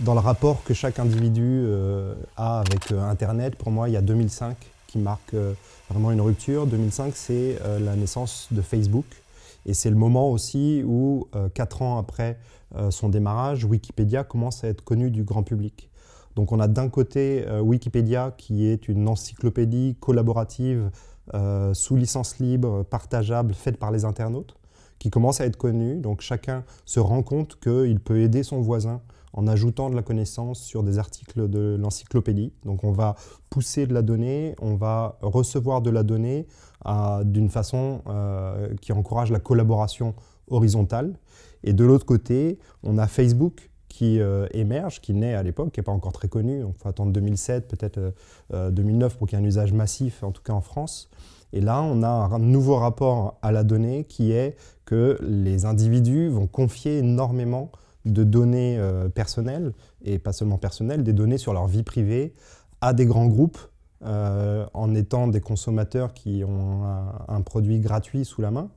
dans le rapport que chaque individu euh, a avec euh, Internet, pour moi, il y a 2005 qui marque euh, vraiment une rupture. 2005, c'est la naissance de Facebook. Et c'est le moment aussi où, quatre ans après son démarrage, Wikipédia commence à être connu du grand public. Donc on a d'un côté Wikipédia qui est une encyclopédie collaborative sous licence libre, partageable, faite par les internautes, qui commence à être connue. Donc chacun se rend compte qu'il peut aider son voisin en ajoutant de la connaissance sur des articles de l'encyclopédie. Donc on va pousser de la donnée, on va recevoir de la donnée euh, d'une façon euh, qui encourage la collaboration horizontale. Et de l'autre côté, on a Facebook qui euh, émerge, qui naît à l'époque, qui n'est pas encore très connu. Il faut attendre 2007, peut-être 2009 pour qu'il y ait un usage massif, en tout cas en France. Et là, on a un nouveau rapport à la donnée qui est que les individus vont confier énormément de données euh, personnelles, et pas seulement personnelles, des données sur leur vie privée à des grands groupes, euh, en étant des consommateurs qui ont un, produit gratuit sous la main.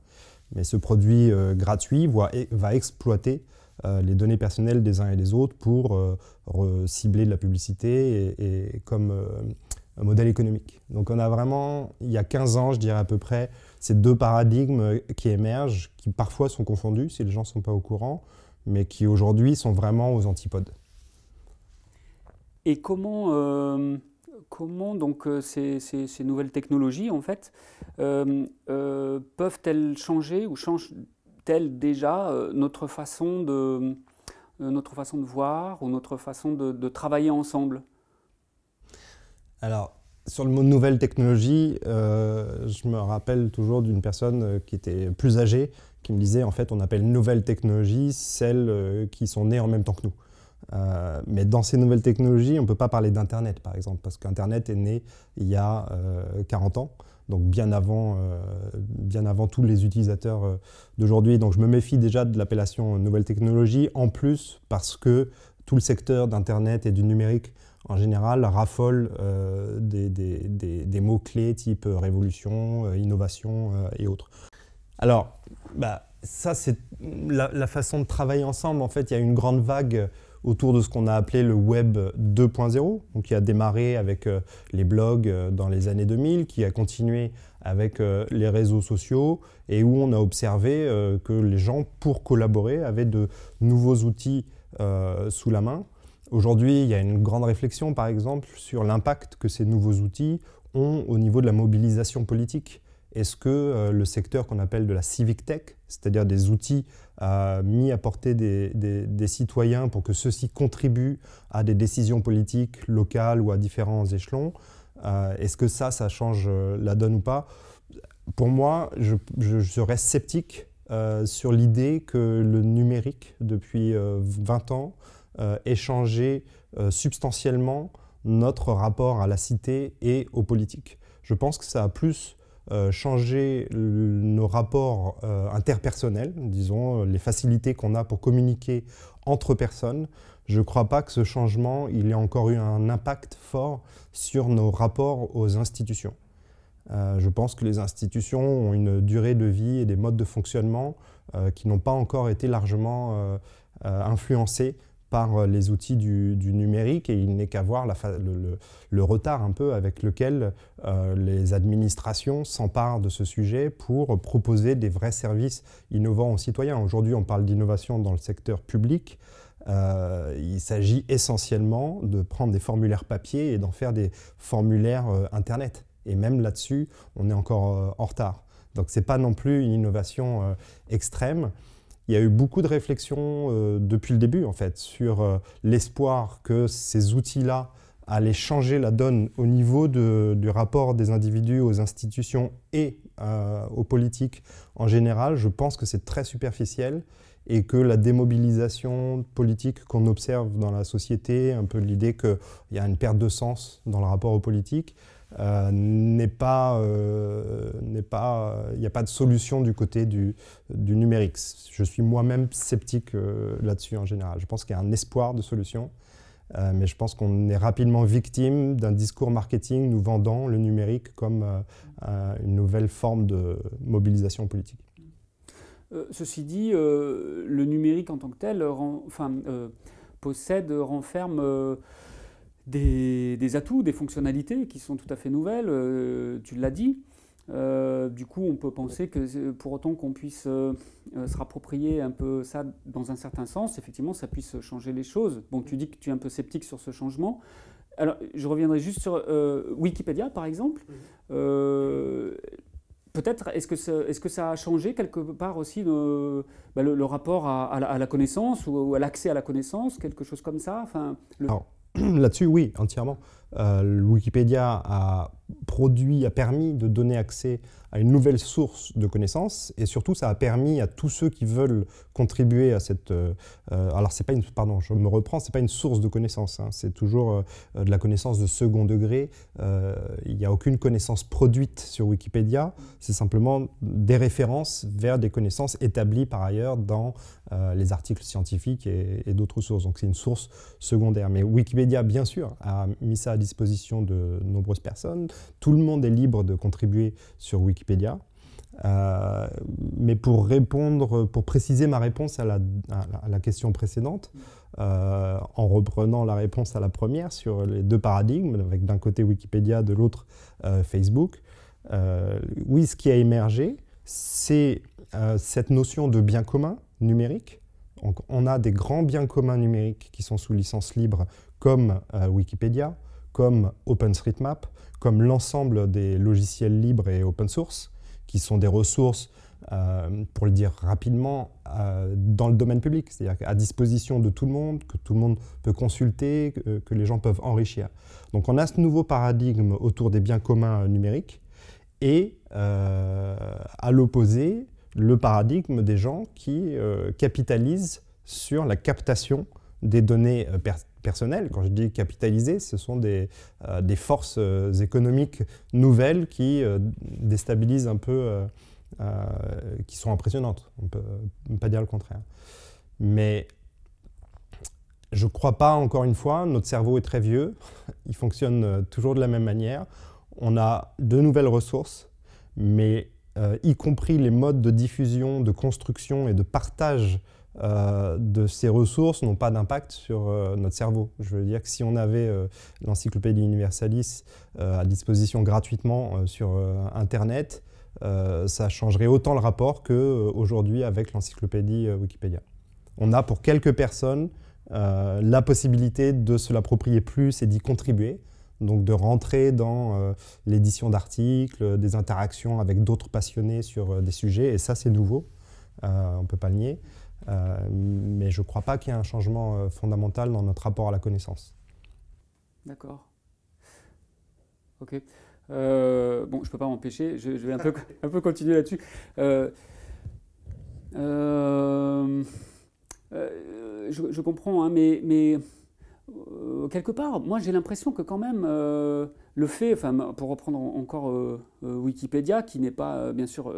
Mais ce produit euh, gratuit e, va exploiter les données personnelles des uns et des autres pour cibler de la publicité et, et comme modèle économique. Donc on a vraiment, il y a 15 ans, je dirais à peu près, ces deux paradigmes qui émergent, qui parfois sont confondus si les gens ne sont pas au courant, mais qui aujourd'hui sont vraiment aux antipodes. Et comment, euh, comment donc euh, ces, nouvelles technologies en fait euh, peuvent-elles changer ou changent-elles déjà notre façon de notre façon de voir ou notre façon de, de travailler ensemble Alors sur le mot nouvelle technologie, euh, je me rappelle toujours d'une personne euh, qui était plus âgée qui me disait en fait on appelle nouvelle technologie celles euh, qui sont nées en même temps que nous. mais dans ces nouvelles technologies, on ne peut pas parler d'Internet par exemple, parce qu'Internet est né il y a 40 ans, donc bien avant, bien avant tous les utilisateurs d'aujourd'hui. Donc je me méfie déjà de l'appellation nouvelle technologie, en plus parce que tout le secteur d'Internet et du numérique en général, raffolent euh, des, mots-clés type euh, révolution, euh, innovation et autres. Alors, bah, ça, c'est la, façon de travailler ensemble. En fait, il y a une grande vague autour de ce qu'on a appelé le Web 2.0, donc qui a démarré avec les blogs dans les années 2000, qui a continué avec les réseaux sociaux et où on a observé que les gens, pour collaborer, avaient de nouveaux outils sous la main. Aujourd'hui, il y a une grande réflexion, par exemple, sur l'impact que ces nouveaux outils ont au niveau de la mobilisation politique. Est-ce que euh, le secteur qu'on appelle de la civic tech, c'est-à-dire des outils euh, mis à portée des, citoyens pour que ceux-ci contribuent à des décisions politiques locales ou à différents échelons, euh, est-ce que ça, ça change la donne ou pas Pour moi, je, je, je serais sceptique sur l'idée que le numérique, depuis 20 ans, euh, échanger euh, substantiellement notre rapport à la cité et aux politiques. Je pense que ça a plus euh, changé nos rapports interpersonnels, disons, les facilités qu'on a pour communiquer entre personnes. Je ne crois pas que ce changement, il ait encore eu un impact fort sur nos rapports aux institutions. je pense que les institutions ont une durée de vie et des modes de fonctionnement qui n'ont pas encore été largement influencés par euh, les outils du, numérique et il n'est qu'à voir le, retard un peu avec lequel euh, les administrations s'emparent de ce sujet pour proposer des vrais services innovants aux citoyens. Aujourd'hui, on parle d'innovation dans le secteur public. Euh, il s'agit essentiellement de prendre des formulaires papier et d'en faire des formulaires Internet. Et même là-dessus, on est encore en retard. Donc ce n'est pas non plus une innovation extrême il y a eu beaucoup de réflexions euh, depuis le début, en fait, sur euh, l'espoir que ces outils-là allaient changer la donne au niveau du rapport des individus aux institutions et euh, aux politiques en général. Je pense que c'est très superficiel et que la démobilisation politique qu'on observe dans la société, un peu l'idée qu'il y a une perte de sens dans le rapport aux politiques, euh, n'est pas, euh, n'est pas, il euh, n'y a pas de solution du côté du, du numérique. Je suis moi-même sceptique là-dessus en général. Je pense qu'il y a un espoir de solution, mais je pense qu'on est rapidement victime d'un discours marketing nous vendant le numérique comme une nouvelle forme de mobilisation politique. ceci dit, le numérique en tant que tel, enfin, possède, renferme des, atouts, des fonctionnalités qui sont tout à fait nouvelles, euh, tu l'as dit. Euh, du coup, on peut penser que pour autant qu'on puisse euh, se rapproprier un peu ça dans un certain sens, effectivement, ça puisse changer les choses. Bon, tu dis que tu es un peu sceptique sur ce changement. Alors, je reviendrai juste sur Wikipédia, par exemple. Peut-être, est-ce que, est que, ça a changé quelque part aussi bah, le, rapport à, la, connaissance ou, à l'accès à la connaissance, quelque chose comme ça enfin, Là-dessus, oui, entièrement. Euh, Wikipédia a produit, a permis de donner accès à une nouvelle source de connaissances et surtout ça a permis à tous ceux qui veulent contribuer à cette euh, euh, alors c'est pas une pardon je me reprends c'est pas une source de connaissances hein. c'est toujours de la connaissance de second degré il n'y a aucune connaissance produite sur Wikipédia c'est simplement des références vers des connaissances établies par ailleurs dans les articles scientifiques et, et d'autres sources donc c'est une source secondaire mais Wikipédia bien sûr a mis ça à disposition de nombreuses personnes. Tout le monde est libre de contribuer sur Wikipédia. Euh, mais pour répondre, pour préciser ma réponse à la, question précédente, euh, en reprenant la réponse à la première sur les deux paradigmes, avec d'un côté Wikipédia, de l'autre euh, Facebook, oui, ce qui a émergé, c'est cette notion de bien commun numérique. on a des grands biens communs numériques qui sont sous licence libre, comme Wikipédia, comme OpenStreetMap, comme l'ensemble des logiciels libres et open source, qui sont des ressources, euh, pour le dire rapidement, euh, dans le domaine public, c'est-à-dire à disposition de tout le monde, que tout le monde peut consulter, que, euh, les gens peuvent enrichir. Donc on a ce nouveau paradigme autour des biens communs numériques et à l'opposé, le paradigme des gens qui capitalisent sur la captation des données quand je dis capitaliser, ce sont des, euh, forces euh, économiques nouvelles qui euh, déstabilisent un peu, qui sont impressionnantes. On ne peut pas dire le contraire. Mais je ne crois pas, encore une fois, notre cerveau est très vieux, il fonctionne toujours de la même manière. On a de nouvelles ressources, mais y compris les modes de diffusion, de construction et de partage euh, de ces ressources n'ont pas d'impact sur euh, notre cerveau. Je veux dire que si on avait euh, l'encyclopédie Universalis à disposition gratuitement sur Internet, ça changerait autant le rapport qu'aujourd'hui avec l'encyclopédie Wikipédia. On a pour quelques personnes la possibilité de se l'approprier plus et d'y contribuer, donc de rentrer dans l'édition d'articles, des interactions avec d'autres passionnés sur des sujets, et ça c'est nouveau, on ne peut pas le nier. Euh, mais je ne crois pas qu'il y ait un changement euh, fondamental dans notre rapport à la connaissance. D'accord. Ok. Euh, bon, je ne peux pas m'empêcher, je, vais un peu, un peu continuer là-dessus. je, comprends, hein, mais, mais quelque part, moi j'ai l'impression que quand même, le fait, enfin, pour reprendre encore euh, euh, Wikipédia, qui n'est pas euh, bien sûr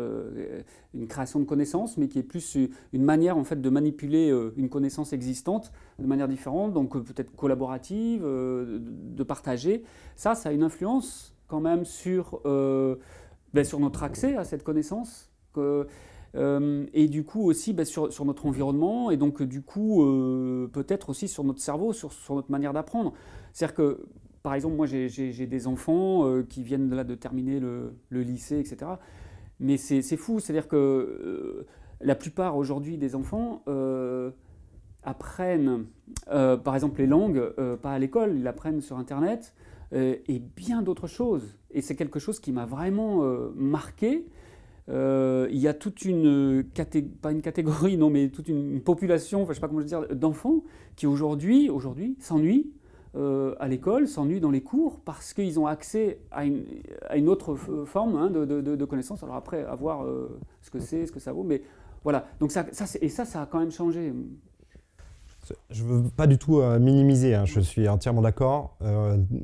une création de connaissances, mais qui est plus une manière en fait de manipuler une connaissance existante de manière différente, donc peut-être collaborative, de partager. Ça, ça a une influence quand même sur, ben, sur notre accès à cette connaissance. Que, et du coup aussi ben, sur, sur, notre environnement et donc du coup peut-être aussi sur notre cerveau, sur, sur notre manière d'apprendre. C'est-à-dire que par exemple, moi j'ai des enfants euh, qui viennent de là de terminer le, lycée, etc. Mais c'est fou, c'est-à-dire que euh, la plupart aujourd'hui des enfants euh, apprennent, par exemple, les langues, pas à l'école, ils l'apprennent sur Internet et bien d'autres choses. Et c'est quelque chose qui m'a vraiment marqué. il y a toute une pas une catégorie, non, mais toute une population, enfin, je sais pas comment dire, d'enfants qui aujourd'hui, aujourd'hui, s'ennuient euh, à l'école s'ennuient dans les cours parce qu'ils ont accès à une, autre forme hein, de, de, connaissances. Alors après, à voir euh, ce que c'est, ce que ça vaut. Mais voilà, donc ça, et ça, ça a quand même changé. Je ne veux pas du tout euh, minimiser, hein, je suis entièrement d'accord.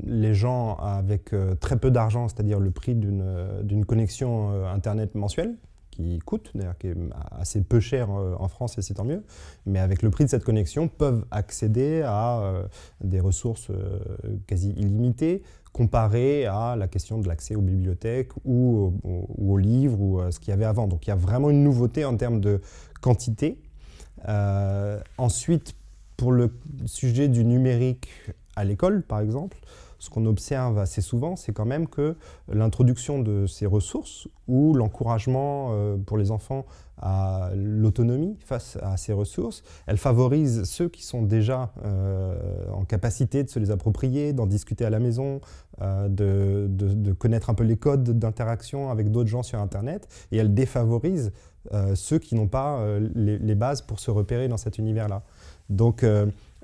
les gens avec très peu d'argent, c'est-à-dire le prix d'une connexion Internet mensuelle, qui coûte, d'ailleurs qui est assez peu cher euh, en France et c'est tant mieux, mais avec le prix de cette connexion, peuvent accéder à euh, des ressources euh, quasi illimitées comparé à la question de l'accès aux bibliothèques ou, aux, livres ou à ce qu'il y avait avant. Donc il y a vraiment une nouveauté en termes de quantité. ensuite, pour le sujet du numérique à l'école, par exemple, ce qu'on observe assez souvent, c'est quand même que l'introduction de ces ressources ou l'encouragement euh, pour les enfants à l'autonomie face à ces ressources, elle favorise ceux qui sont déjà euh, en capacité de se les approprier, d'en discuter à la maison, euh, de, connaître un peu les codes d'interaction avec d'autres gens sur Internet, et elle défavorise ceux qui n'ont pas les, les, bases pour se repérer dans cet univers-là. Donc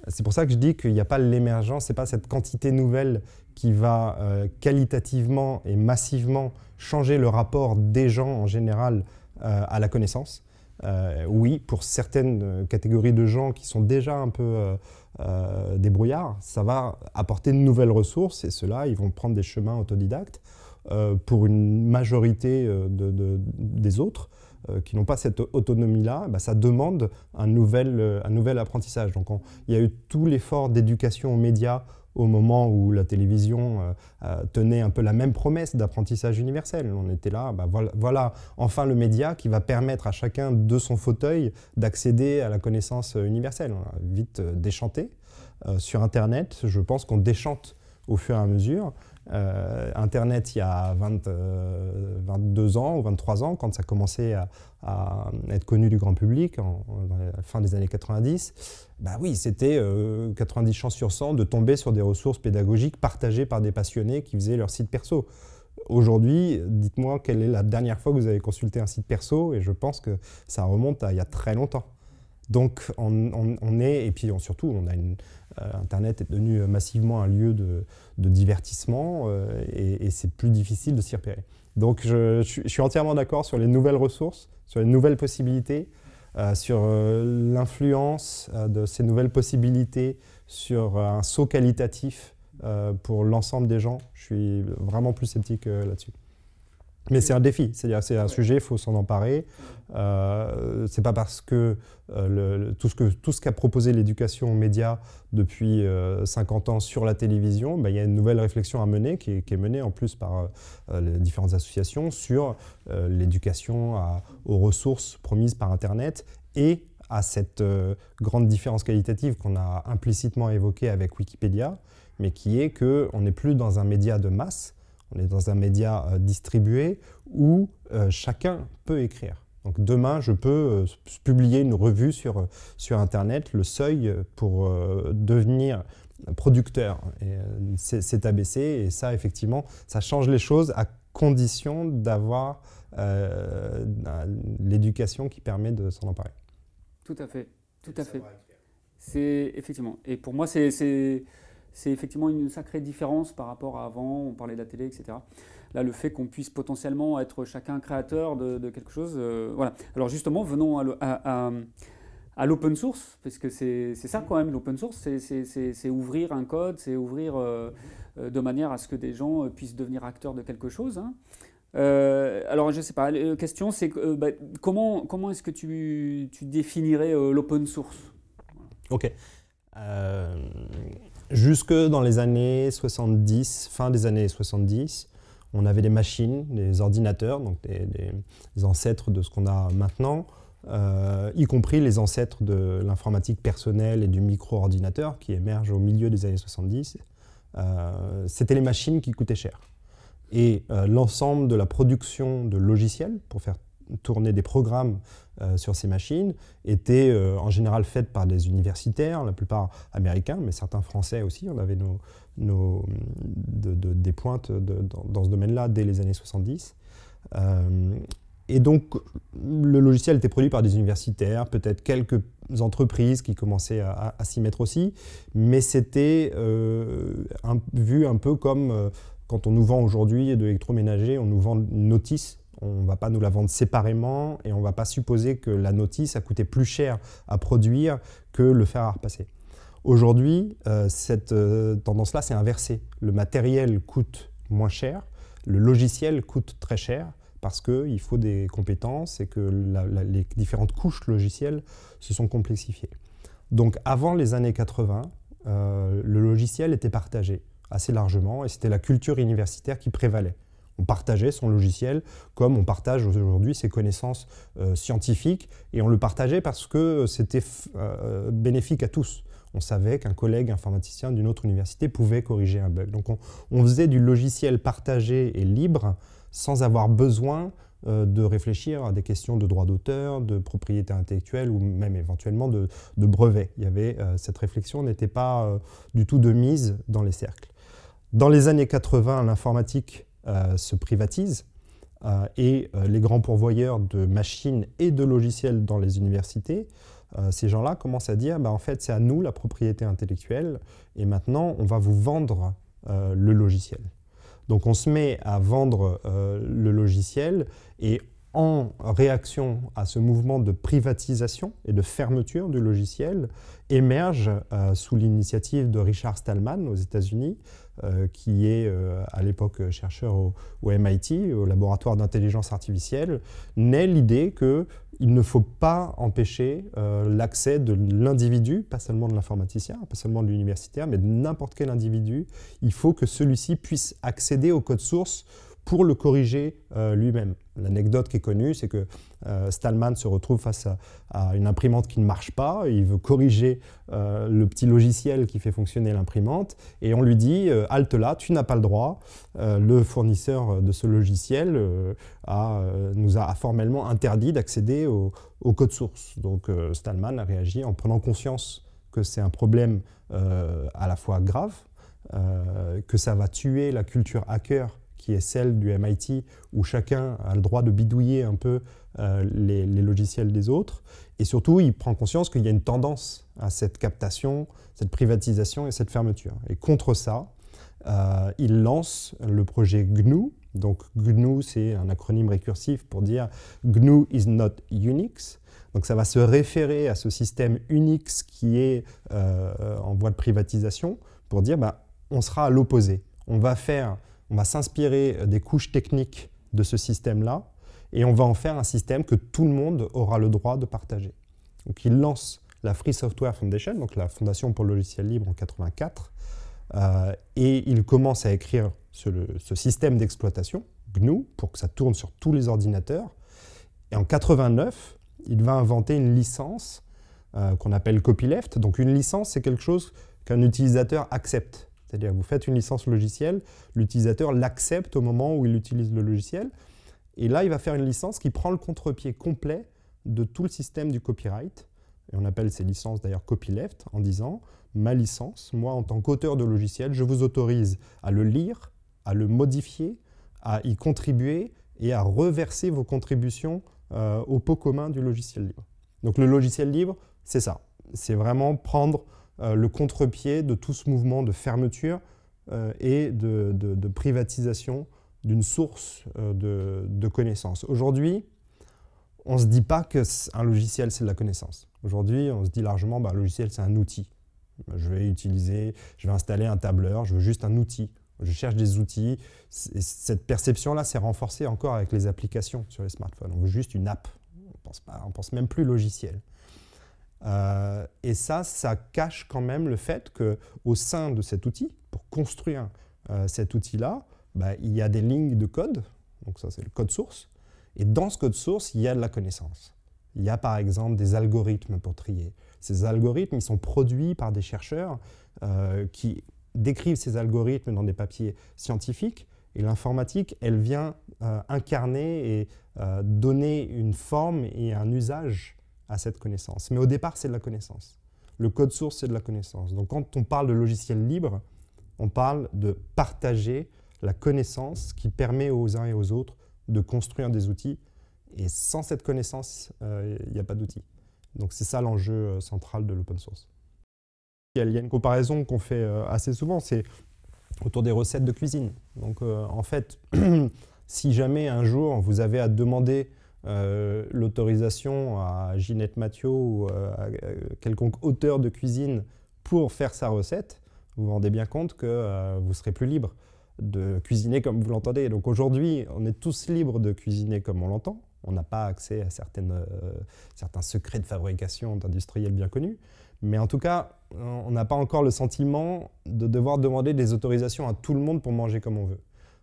c'est pour ça que je dis qu'il n'y a pas l'émergence, n'est pas cette quantité nouvelle qui va euh, qualitativement et massivement changer le rapport des gens en général euh, à la connaissance. Euh, oui, pour certaines catégories de gens qui sont déjà un peu débrouillards, ça va apporter de nouvelles ressources et ceux-là, ils vont prendre des chemins autodidactes. pour une majorité des autres, euh, qui n'ont pas cette autonomie-là, bah, ça demande un nouvel, euh, un nouvel apprentissage. Donc il y a eu tout l'effort d'éducation aux médias au moment où la télévision euh, tenait un peu la même promesse d'apprentissage universel. On était là, bah, voilà, enfin le média qui va permettre à chacun de son fauteuil d'accéder à la connaissance universelle. On a vite déchanté. sur Internet, je pense qu'on déchante au fur et à mesure. Euh, Internet, il y a 22 euh, ans ou 23 ans, quand ça commençait à, être connu du grand public, à la fin des années 90, bah oui, c'était 90 euh, chances sur 100 de tomber sur des ressources pédagogiques partagées par des passionnés qui faisaient leur site perso. Aujourd'hui, dites-moi quelle est la dernière fois que vous avez consulté un site perso, et je pense que ça remonte à il y a très longtemps. Donc on, est, et puis surtout, on a euh, Internet est devenu euh, massivement un lieu de, divertissement euh, et, c'est plus difficile de s'y repérer. Donc je, suis entièrement d'accord sur les nouvelles ressources, sur les nouvelles possibilités, sur l'influence de ces nouvelles possibilités sur un saut qualitatif pour l'ensemble des gens. Je suis vraiment plus sceptique là-dessus. Mais c'est un défi, c'est-à-dire c'est un sujet, il faut s'en emparer. Euh, c'est pas parce euh, que, tout ce qu'a proposé l'éducation aux médias depuis 50 euh, ans sur la télévision, bah, il y a une nouvelle réflexion à mener qui est, qui est menée en plus par euh, les différentes associations sur l'éducation aux ressources promises par Internet et à cette grande différence qualitative qu'on a implicitement évoquée avec Wikipédia, mais qui est qu'on n'est plus dans un média de masse on est dans un média euh, distribué où euh, chacun peut écrire. Donc demain, je peux euh, publier une revue sur, sur Internet. Le seuil pour devenir producteur c'est abaissé. Et ça, effectivement, ça change les choses à condition d'avoir l'éducation qui permet de s'en emparer. Tout à fait, tout à fait. C'est effectivement. Et pour moi, c'est c'est effectivement une sacrée différence par rapport à avant, on parlait de la télé, etc. Là, le fait qu'on puisse potentiellement être chacun créateur de, quelque chose, euh, voilà. Alors justement, venons à, l'open source, parce que c'est ça quand même, l'open source, c'est ouvrir un code, c'est ouvrir euh, euh, de manière à ce que des gens puissent devenir acteurs de quelque chose. Hein. alors, je ne sais pas, la question c'est bah, comment, comment est-ce que tu, tu définirais l'open source Ok. Ok. Jusque dans les années 70, fin des années 70, on avait des machines, des ordinateurs, donc des, ancêtres de ce qu'on a maintenant, euh, y compris les ancêtres de l'informatique personnelle et du micro-ordinateur qui émergent au milieu des années 70. Euh, c'était les machines qui coûtaient cher. Et euh, l'ensemble de la production de logiciels pour faire tourner des programmes euh, sur ces machines était euh, en général faites par des universitaires, la plupart américains, mais certains français aussi. On avait nos, nos des pointes dans, ce domaine-là dès les années 70. Euh, et donc, le logiciel était produit par des universitaires, peut-être quelques entreprises qui commençaient à, s'y mettre aussi, mais c'était un, vu un peu comme quand on nous vend aujourd'hui de l'électroménager, on nous vend une notice on ne va pas nous la vendre séparément et on ne va pas supposer que la notice a coûté plus cher à produire que le fer à repasser. Aujourd'hui, euh, cette euh, tendance-là s'est inversée. Le matériel coûte moins cher, le logiciel coûte très cher parce qu'il faut des compétences et que les différentes couches logicielles se sont complexifiées. Donc avant les années 80, euh, le logiciel était partagé assez largement et c'était la culture universitaire qui prévalait. On partageait son logiciel comme on partage aujourd'hui ses connaissances euh, scientifiques et on le partageait parce que c'était euh, bénéfique à tous. On savait qu'un collègue informaticien d'une autre université pouvait corriger un bug. Donc on, faisait du logiciel partagé et libre sans avoir besoin euh, de réfléchir à des questions de droit d'auteur, de propriété intellectuelle ou même éventuellement de, brevets. Il y avait, cette réflexion n'était pas du tout de mise dans les cercles. Dans les années 80, l'informatique euh, se privatisent euh, et euh, les grands pourvoyeurs de machines et de logiciels dans les universités, ces gens-là commencent à dire bah, en fait, c'est à nous la propriété intellectuelle et maintenant on va vous vendre le logiciel. Donc on se met à vendre le logiciel et en réaction à ce mouvement de privatisation et de fermeture du logiciel, émerge, sous l'initiative de Richard Stallman aux États-Unis, euh, qui est euh, à l'époque chercheur au, MIT, au laboratoire d'intelligence artificielle, naît l'idée que il ne faut pas empêcher euh, l'accès de l'individu, pas seulement de l'informaticien, pas seulement de l'universitaire, mais de n'importe quel individu. Il faut que celui-ci puisse accéder au code source pour le corriger euh, lui-même. L'anecdote qui est connue, c'est que euh, Stallman se retrouve face à, une imprimante qui ne marche pas, il veut corriger euh, le petit logiciel qui fait fonctionner l'imprimante, et on lui dit halte là, tu n'as pas le droit, le fournisseur de ce logiciel nous a formellement interdit d'accéder au, au, code source. Donc Stallman a réagi en prenant conscience que c'est un problème à la fois grave, que ça va tuer la culture hacker qui est celle du MIT, où chacun a le droit de bidouiller un peu euh, les, logiciels des autres. Et surtout, il prend conscience qu'il y a une tendance à cette captation, cette privatisation et cette fermeture. Et contre ça, euh, il lance le projet GNU. Donc GNU, c'est un acronyme récursif pour dire GNU is not Unix. Donc ça va se référer à ce système Unix qui est euh, en voie de privatisation pour dire bah, on sera à l'opposé. On va faire on va s'inspirer euh, des couches techniques de ce système-là et on va en faire un système que tout le monde aura le droit de partager. Donc il lance la Free Software Foundation, donc la fondation pour le logiciel libre en 84, euh, et il commence à écrire ce, système d'exploitation, GNU, pour que ça tourne sur tous les ordinateurs. Et en 89, il va inventer une licence euh, qu'on appelle copyleft. Donc une licence, c'est quelque chose qu'un utilisateur accepte. C'est-à-dire que vous faites une licence logicielle, l'utilisateur l'accepte au moment où il utilise le logiciel, et là, il va faire une licence qui prend le contre-pied complet de tout le système du copyright. Et on appelle ces licences d'ailleurs copyleft en disant ma licence, moi en tant qu'auteur de logiciel, je vous autorise à le lire, à le modifier, à y contribuer et à reverser vos contributions euh, au pot commun du logiciel libre. Donc le logiciel libre, c'est ça. C'est vraiment prendre euh, le contre-pied de tout ce mouvement de fermeture euh, et de, privatisation d'une source euh, de, de connaissances. Aujourd'hui, on ne se dit pas qu'un logiciel, c'est de la connaissance. Aujourd'hui, on se dit largement, bah, logiciel, c'est un outil. Je vais utiliser, je vais installer un tableur, je veux juste un outil. Je cherche des outils. cette perception-là s'est renforcée encore avec les applications sur les smartphones. On veut juste une app. On ne pense, même plus logiciel. Euh, et ça, ça cache quand même le fait qu'au sein de cet outil, pour construire euh, cet outil-là, bah, il y a des lignes de code, donc ça c'est le code source, et dans ce code source, il y a de la connaissance. Il y a par exemple des algorithmes pour trier. Ces algorithmes, ils sont produits par des chercheurs euh, qui décrivent ces algorithmes dans des papiers scientifiques, et l'informatique, elle vient incarner et donner une forme et un usage cette connaissance. Mais au départ, c'est de la connaissance. Le code source, c'est de la connaissance. Donc quand on parle de logiciel libre, on parle de partager la connaissance qui permet aux uns et aux autres de construire des outils. Et sans cette connaissance, euh, il n'y a pas d'outils. Donc c'est ça l'enjeu euh, central de l'open source. Il y a une comparaison qu'on fait euh, assez souvent, c'est autour des recettes de cuisine. Donc en fait, si jamais un jour vous avez à demander euh, l'autorisation à Ginette Mathieu ou euh, à euh, quelconque auteur de cuisine pour faire sa recette, vous vous rendez bien compte que vous serez plus libre de cuisiner comme vous l'entendez. Donc aujourd'hui, on est tous libres de cuisiner comme on l'entend. On n'a pas accès à certains secrets de fabrication d'industriels bien connus. Mais en tout cas, on n'a pas encore le sentiment de devoir demander des autorisations à tout le monde pour manger comme on veut.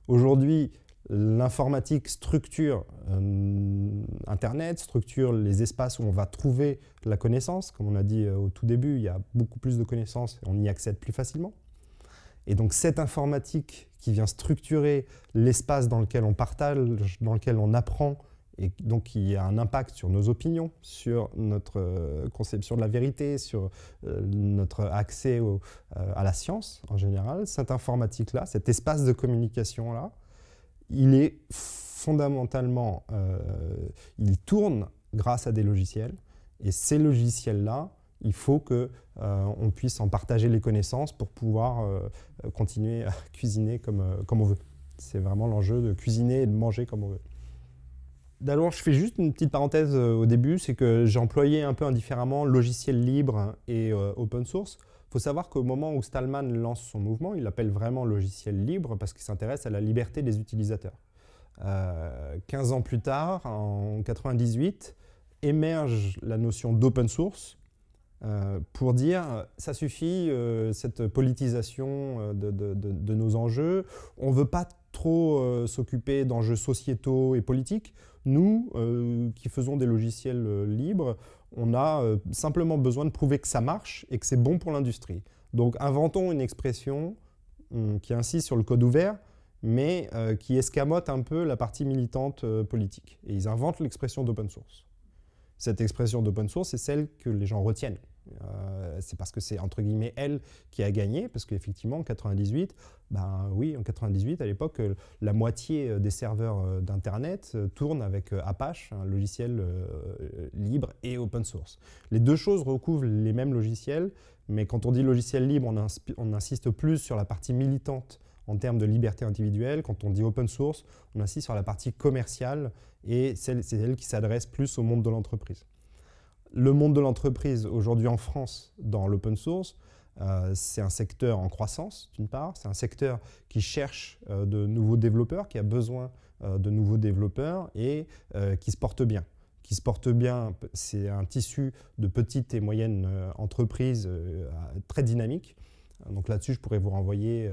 Aujourd'hui, l'informatique structure euh, Internet, structure les espaces où on va trouver la connaissance. Comme on a dit euh, au tout début, il y a beaucoup plus de connaissances et on y accède plus facilement. Et donc cette informatique qui vient structurer l'espace dans lequel on partage, dans lequel on apprend, et donc qui a un impact sur nos opinions, sur notre euh, conception de la vérité, sur notre accès à la science en général, cette informatique-là, cet espace de communication-là, il est fondamentalement, euh, il tourne grâce à des logiciels. Et ces logiciels-là, il faut que euh, on puisse en partager les connaissances pour pouvoir euh, continuer à cuisiner comme, comme on veut. C'est vraiment l'enjeu de cuisiner et de manger comme on veut. D'abord, je fais juste une petite parenthèse au début, c'est que j'employais un peu indifféremment logiciel libre et open source faut savoir qu'au moment où Stallman lance son mouvement, il l'appelle vraiment logiciel libre parce qu'il s'intéresse à la liberté des utilisateurs. Euh, quinze 15 ans plus tard, en 98, émerge la notion d'open source euh, pour dire ça suffit euh, cette politisation de, nos enjeux, on veut pas trop euh, s'occuper d'enjeux sociétaux et politiques. Nous, euh, qui faisons des logiciels euh, libres, on a simplement besoin de prouver que ça marche et que c'est bon pour l'industrie. Donc inventons une expression hum, qui insiste sur le code ouvert, mais qui escamote un peu la partie militante politique. Et ils inventent l'expression d'open source. Cette expression d'open source c'est celle que les gens retiennent. Euh, c'est parce que c'est entre guillemets elle qui a gagné, parce qu'effectivement en 98, ben oui, en 98 à l'époque, euh, la moitié euh, des serveurs d'internet tournent avec Apache, un logiciel libre et open source. Les deux choses recouvrent les mêmes logiciels, mais quand on dit logiciel libre, on insiste plus sur la partie militante en termes de liberté individuelle. Quand on dit open source, on insiste sur la partie commerciale et c'est elle qui s'adresse plus au monde de l'entreprise le monde de l'entreprise aujourd'hui en France dans l'open source, euh, c'est un secteur en croissance, d'une part, c'est un secteur qui cherche euh, de nouveaux développeurs, qui a besoin euh, de nouveaux développeurs et qui se porte bien. Qui se porte bien, c'est un tissu de petites et moyennes entreprises très dynamique. Donc là-dessus, je pourrais vous renvoyer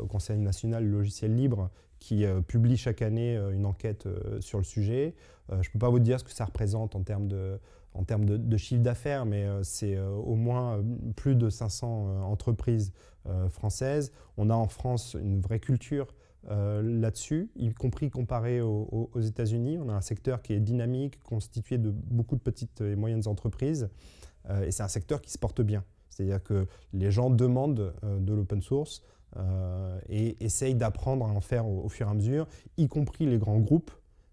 au Conseil national du logiciel libre qui publie chaque année une enquête sur le sujet. je ne peux pas vous dire ce que ça représente en termes de, en termes de, chiffre d'affaires, mais euh, c'est euh, au moins euh, plus de 500 entreprises françaises. On a en France une vraie culture là-dessus, y compris comparé aux, États-Unis. On a un secteur qui est dynamique, constitué de beaucoup de petites et moyennes entreprises, et c'est un secteur qui se porte bien. C'est-à-dire que les gens demandent de l'open source et essayent d'apprendre à en faire au, fur et à mesure, y compris les grands groupes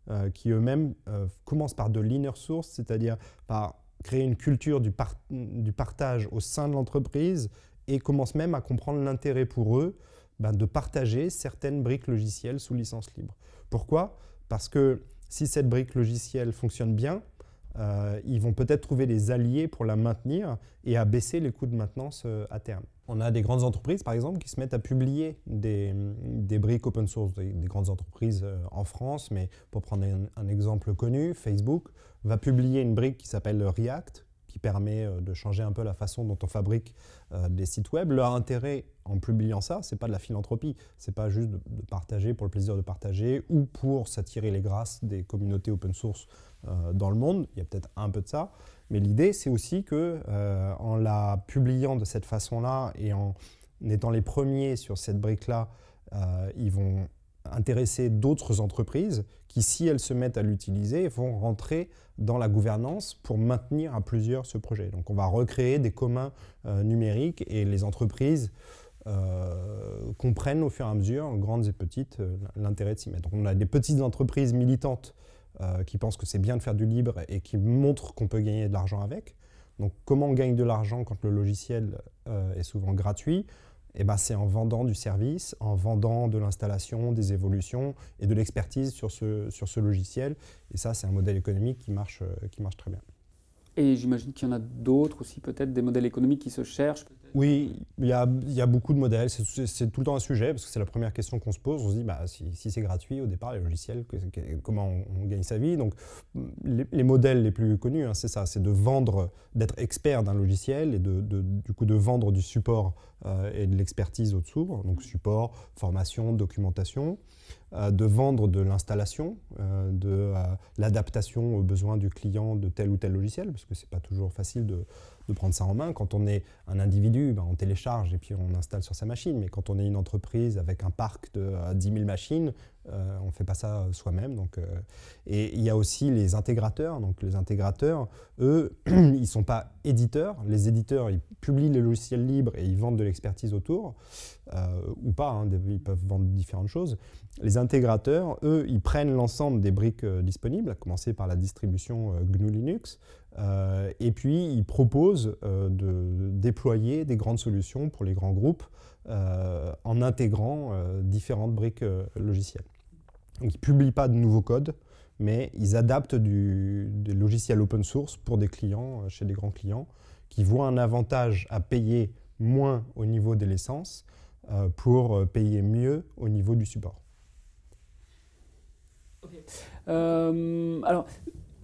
euh, qui eux-mêmes euh, commencent par de l'inner source, c'est-à-dire par créer une culture du, partage au sein de l'entreprise et commencent même à comprendre l'intérêt pour eux ben, de partager certaines briques logicielles sous licence libre. Pourquoi Parce que si cette brique logicielle fonctionne bien, euh, ils vont peut-être trouver des alliés pour la maintenir et à baisser les coûts de maintenance euh, à terme. On a des grandes entreprises, par exemple, qui se mettent à publier des, briques open source, des, grandes entreprises euh, en France, mais pour prendre un, exemple connu, Facebook va publier une brique qui s'appelle React, qui permet de changer un peu la façon dont on fabrique des sites web. Leur intérêt en publiant ça, n'est pas de la philanthropie, ce n'est pas juste de partager pour le plaisir de partager ou pour s'attirer les grâces des communautés open source euh, dans le monde. Il y a peut-être un peu de ça. Mais l'idée, c'est aussi que euh, en la publiant de cette façon-là et en étant les premiers sur cette brique-là, euh, ils vont intéresser d'autres entreprises qui, si elles se mettent à l'utiliser, vont rentrer dans la gouvernance pour maintenir à plusieurs ce projet. Donc on va recréer des communs numériques et les entreprises comprennent au fur et à mesure, grandes et petites, l'intérêt de s'y mettre. on a des petites entreprises militantes euh, qui pensent que c'est bien de faire du libre et qui montrent qu'on peut gagner de l'argent avec. Donc comment on gagne de l'argent quand le logiciel euh, est souvent gratuit eh ben, C'est en vendant du service, en vendant de l'installation, des évolutions et de l'expertise sur ce, sur ce logiciel. Et ça, c'est un modèle économique qui marche, euh, qui marche très bien. Et j'imagine qu'il y en a d'autres aussi, peut-être des modèles économiques qui se cherchent. Oui, il y a, beaucoup de modèles. C'est tout le temps un sujet parce que c'est la première question qu'on se pose. On se dit, bah, si, c'est gratuit au départ, les logiciels, comment on, gagne sa vie Donc, les, modèles les plus connus, hein, c'est ça c'est de vendre, d'être expert d'un logiciel et de, du coup de vendre du support euh, et de l'expertise au-dessous. Hein. Donc, support, formation, documentation. Euh, de vendre de l'installation, euh, de l'adaptation aux besoins du client de tel ou tel logiciel, parce que ce n'est pas toujours facile de de prendre ça en main. Quand on est un individu, ben, on télécharge et puis on installe sur sa machine. Mais quand on est une entreprise avec un parc de 10 euh, 000 machines, euh, on ne fait pas ça euh, soi-même. Donc, et il y a aussi les intégrateurs. Donc les intégrateurs, eux, ils ne sont pas éditeurs. Les éditeurs, ils publient les logiciels libres et ils vendent de l'expertise autour, ou pas, hein, ils peuvent vendre différentes choses. Les intégrateurs, eux, ils prennent l'ensemble des briques disponibles, à commencer par la distribution GNU Linux, euh, et puis, ils proposent euh, de déployer des grandes solutions pour les grands groupes euh, en intégrant différentes briques logicielles. ils ne publient pas de nouveaux codes, mais ils adaptent du, des logiciels open source pour des clients, chez des grands clients, qui voient un avantage à payer moins au niveau des licences pour payer mieux au niveau du support. Okay. alors,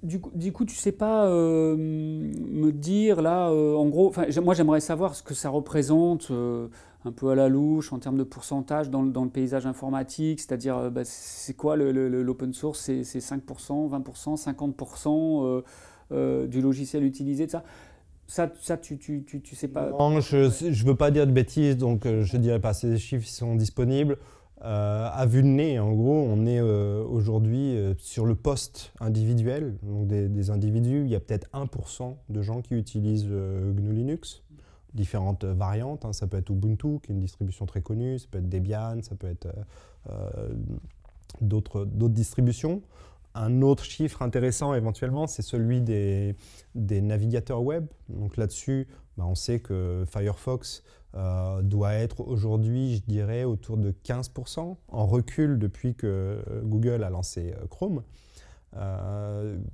du coup, du coup, tu sais pas euh, me dire là, euh, en gros, moi j'aimerais savoir ce que ça représente euh, un peu à la louche en termes de pourcentage dans, le paysage informatique, c'est-à-dire bah, c'est quoi l'open source, c'est 5%, 20%, 50% du logiciel utilisé, de ça. Ça, tu, tu, sais pas je ne veux pas dire de bêtises, donc je dirais pas. Ces chiffres sont disponibles. Euh, à vue de nez, en gros, on est euh, aujourd'hui euh, sur le poste individuel, donc des, individus. Il y a peut-être 1% de gens qui utilisent GNU Linux, différentes variantes. Hein. Ça peut être Ubuntu, qui est une distribution très connue, ça peut être Debian, ça peut être d'autres distributions. Un autre chiffre intéressant éventuellement, c'est celui des, navigateurs web. Donc là-dessus, bah, on sait que Firefox euh, doit être aujourd'hui, je dirais, autour de 15%, en recul depuis que euh, Google a lancé euh, Chrome.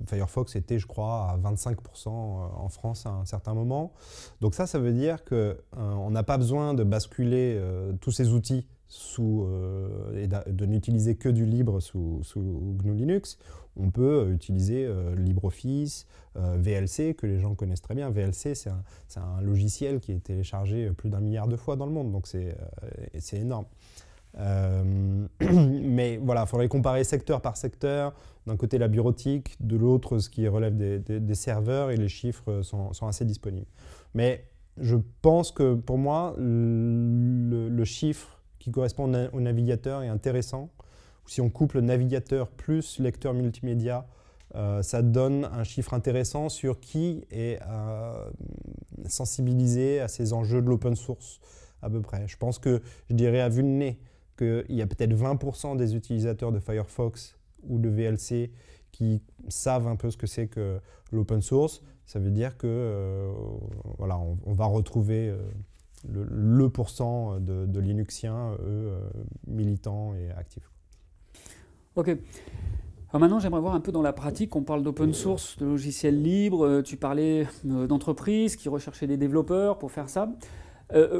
Firefox était, je crois, à 25% en France à un certain moment. Donc ça, ça veut dire qu'on n'a pas besoin de basculer tous ces outils sous, euh, et de n'utiliser que du libre sous, GNU Linux, on peut euh, utiliser euh, LibreOffice, VLC, que les gens connaissent très bien. VLC, c'est un, logiciel qui est téléchargé plus d'un milliard de fois dans le monde, donc c'est énorme. mais voilà, il faudrait comparer secteur par secteur. D'un côté, la bureautique, de l'autre, ce qui relève des, serveurs, et les chiffres sont, assez disponibles. Mais je pense que pour moi, le chiffre qui correspond au navigateur est intéressant. Si on couple navigateur plus lecteur multimédia, euh, ça donne un chiffre intéressant sur qui est euh, sensibilisé à ces enjeux de l'open source à peu près. Je pense que je dirais à vue de nez qu'il y a peut-être 20% des utilisateurs de Firefox ou de VLC qui savent un peu ce que c'est que l'open source. Ça veut dire que euh, voilà, on, va retrouver le, pourcent euh, de, de Linuxiens, euh, eux, euh, militants et actifs. Ok. maintenant, j'aimerais voir un peu dans la pratique. On parle d'open source, de logiciels libres. Tu parlais d'entreprises qui recherchaient des développeurs pour faire ça.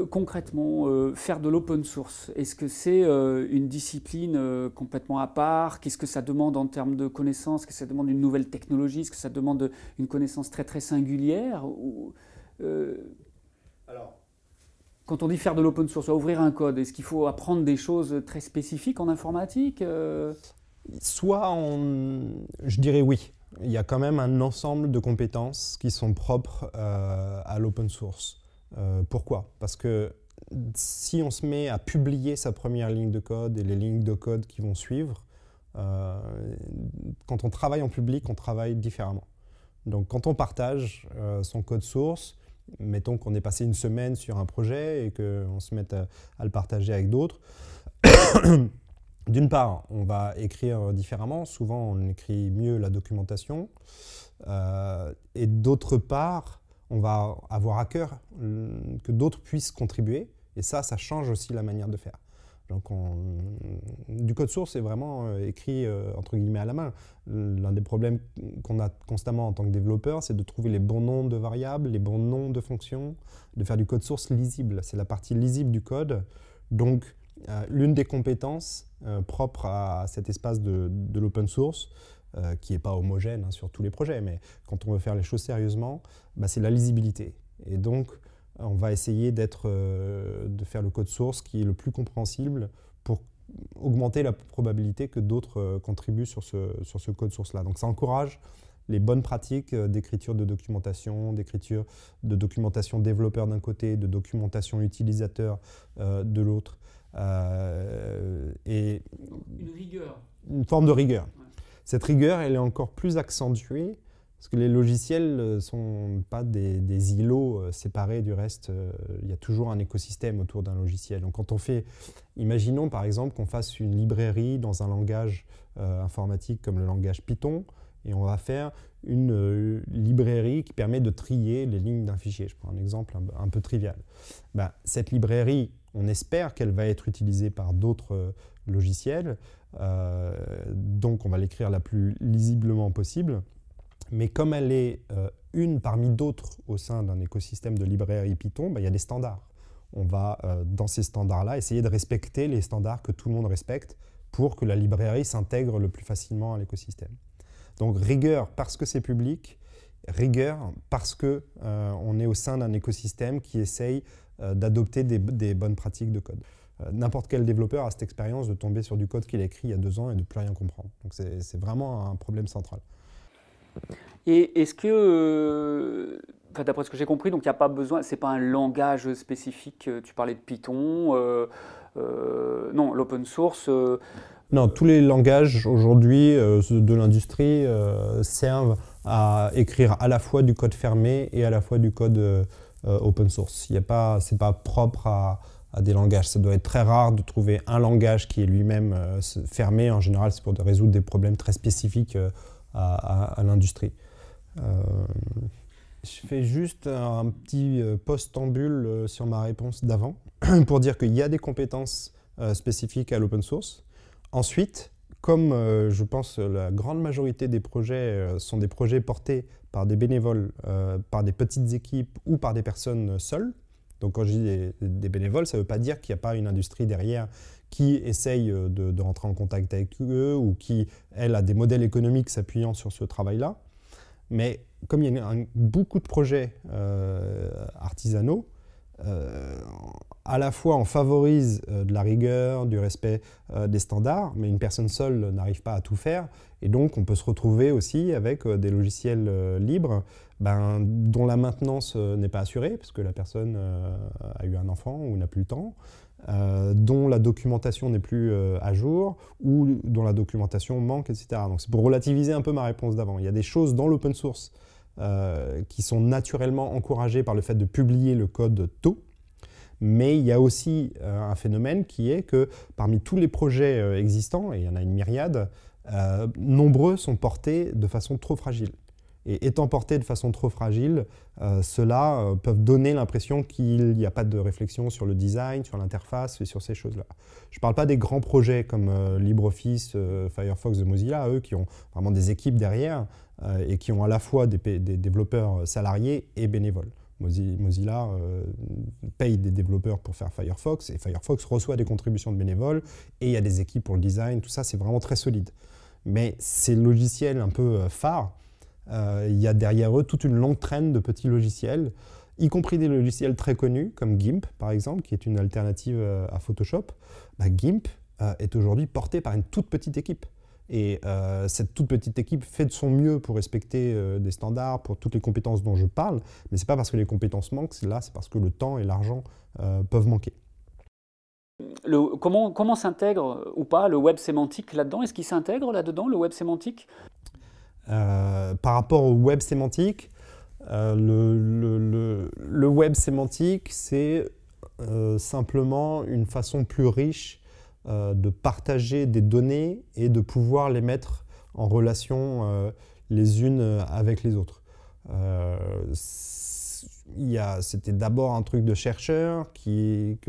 concrètement, faire de l'open source, est-ce que c'est une discipline complètement à part Qu'est-ce que ça demande en termes de connaissances Est-ce que ça demande une nouvelle technologie Est-ce que ça demande une connaissance très très singulière Ou, Alors, quand on dit faire de l'open source, ouvrir un code, est-ce qu'il faut apprendre des choses très spécifiques en informatique euh Soit on... Je dirais oui. Il y a quand même un ensemble de compétences qui sont propres euh, à l'open source. Euh, pourquoi Parce que si on se met à publier sa première ligne de code et les lignes de code qui vont suivre, quand on travaille en public, on travaille différemment. Donc quand on partage son code source, mettons qu'on ait passé une semaine sur un projet et qu'on se mette à, le partager avec d'autres. D'une part, on va écrire différemment. Souvent, on écrit mieux la documentation. Euh, et d'autre part, on va avoir à cœur euh, que d'autres puissent contribuer. Et ça, ça change aussi la manière de faire. Euh, du code source, est vraiment euh, écrit euh, entre guillemets à la main. L'un des problèmes qu'on a constamment en tant que développeur, c'est de trouver les bons noms de variables, les bons noms de fonctions, de faire du code source lisible. C'est la partie lisible du code. Donc, l'une des compétences propres à cet espace de, l'open source, qui n'est pas homogène hein, sur tous les projets, mais quand on veut faire les choses sérieusement, bah, c'est la lisibilité. Et donc, on va essayer euh, de faire le code source qui est le plus compréhensible pour augmenter la probabilité que d'autres euh, contribuent sur ce, code source-là. Donc ça encourage les bonnes pratiques euh, d'écriture de documentation, d'écriture de documentation développeur d'un côté, de documentation utilisateur de l'autre. et une rigueur. forme de rigueur. Cette rigueur, elle est encore plus accentuée parce que les logiciels ne euh, sont pas des, îlots euh, séparés du reste. Euh, il y a toujours un écosystème autour d'un logiciel. Donc quand on fait, imaginons par exemple qu'on fasse une librairie dans un langage informatique comme le langage Python, et on va faire une librairie qui permet de trier les lignes d'un fichier. Je prends un exemple un, peu trivial. Ben, cette librairie, on espère qu'elle va être utilisée par d'autres logiciels, donc on va l'écrire la plus lisiblement possible mais comme elle est euh, une parmi d'autres au sein d'un écosystème de librairie Python, bah, il y a des standards. On va, euh, dans ces standards-là, essayer de respecter les standards que tout le monde respecte pour que la librairie s'intègre le plus facilement à l'écosystème. Donc rigueur parce que c'est public, rigueur parce qu'on euh, est au sein d'un écosystème qui essaye d'adopter des, bonnes pratiques de code. N'importe quel développeur a cette expérience de tomber sur du code qu'il a écrit il y a deux ans et de plus rien comprendre. Donc c'est vraiment un problème central. Et est-ce que, euh, d'après ce que j'ai compris, donc il n'y a pas besoin, c'est pas un langage spécifique. Euh, tu parlais de Python, euh, non, l'open source. non, tous les langages aujourd'hui de l'industrie servent à écrire à la fois du code fermé et à la fois du code open source. Il n'est pas, c'est pas propre à, à des langages. Ça doit être très rare de trouver un langage qui est lui-même fermé. En général, c'est pour résoudre des problèmes très spécifiques à, l'industrie. Euh, je fais juste un petit euh, postambule euh, sur ma réponse d'avant pour dire qu'il y a des compétences spécifiques à l'open source. Ensuite, comme je pense la grande majorité des projets sont des projets portés par des bénévoles, par des petites équipes ou par des personnes seules, donc quand je dis des, des bénévoles, ça ne veut pas dire qu'il n'y a pas une industrie derrière qui essaye euh, de, rentrer en contact avec eux ou qui, elle, a des modèles économiques s'appuyant sur ce travail-là. Mais comme il y a beaucoup de projets euh, artisanaux, euh, à la fois on favorise de la rigueur, du respect des standards, mais une personne seule n'arrive pas à tout faire. Et donc on peut se retrouver aussi avec des logiciels libres ben, dont la maintenance n'est pas assurée, parce que la personne a eu un enfant ou n'a plus le temps. Euh, dont la documentation n'est plus euh, à jour ou dont la documentation manque, etc. Donc c'est pour relativiser un peu ma réponse d'avant. Il y a des choses dans l'open source euh, qui sont naturellement encouragées par le fait de publier le code tôt, mais il y a aussi un phénomène qui est que parmi tous les projets existants, et il y en a une myriade, nombreux sont portés de façon trop fragile et étant portés de façon trop fragile, euh, ceux-là euh, peuvent donner l'impression qu'il n'y a pas de réflexion sur le design, sur l'interface et sur ces choses-là. Je ne parle pas des grands projets comme euh, LibreOffice, Firefox de Mozilla, eux qui ont vraiment des équipes derrière et qui ont à la fois des, des développeurs salariés et bénévoles. Mozilla paye des développeurs pour faire Firefox et Firefox reçoit des contributions de bénévoles et il y a des équipes pour le design, tout ça c'est vraiment très solide. Mais ces logiciels un peu phares, euh, il y a derrière eux toute une longue traîne de petits logiciels, y compris des logiciels très connus comme GIMP par exemple, qui est une alternative euh, à Photoshop. Bah, GIMP euh, est aujourd'hui porté par une toute petite équipe. Et cette toute petite équipe fait de son mieux pour respecter des standards, pour toutes les compétences dont je parle, mais ce n'est pas parce que les compétences manquent, là c'est parce que le temps et l'argent peuvent manquer. comment, comment s'intègre ou pas le web sémantique là-dedans Est-ce qu'il s'intègre là-dedans, le web sémantique euh, par rapport au web sémantique, euh, le, web sémantique, c'est euh, simplement une façon plus riche de partager des données et de pouvoir les mettre en relation les unes avec les autres. C'était d'abord un truc de chercheur qui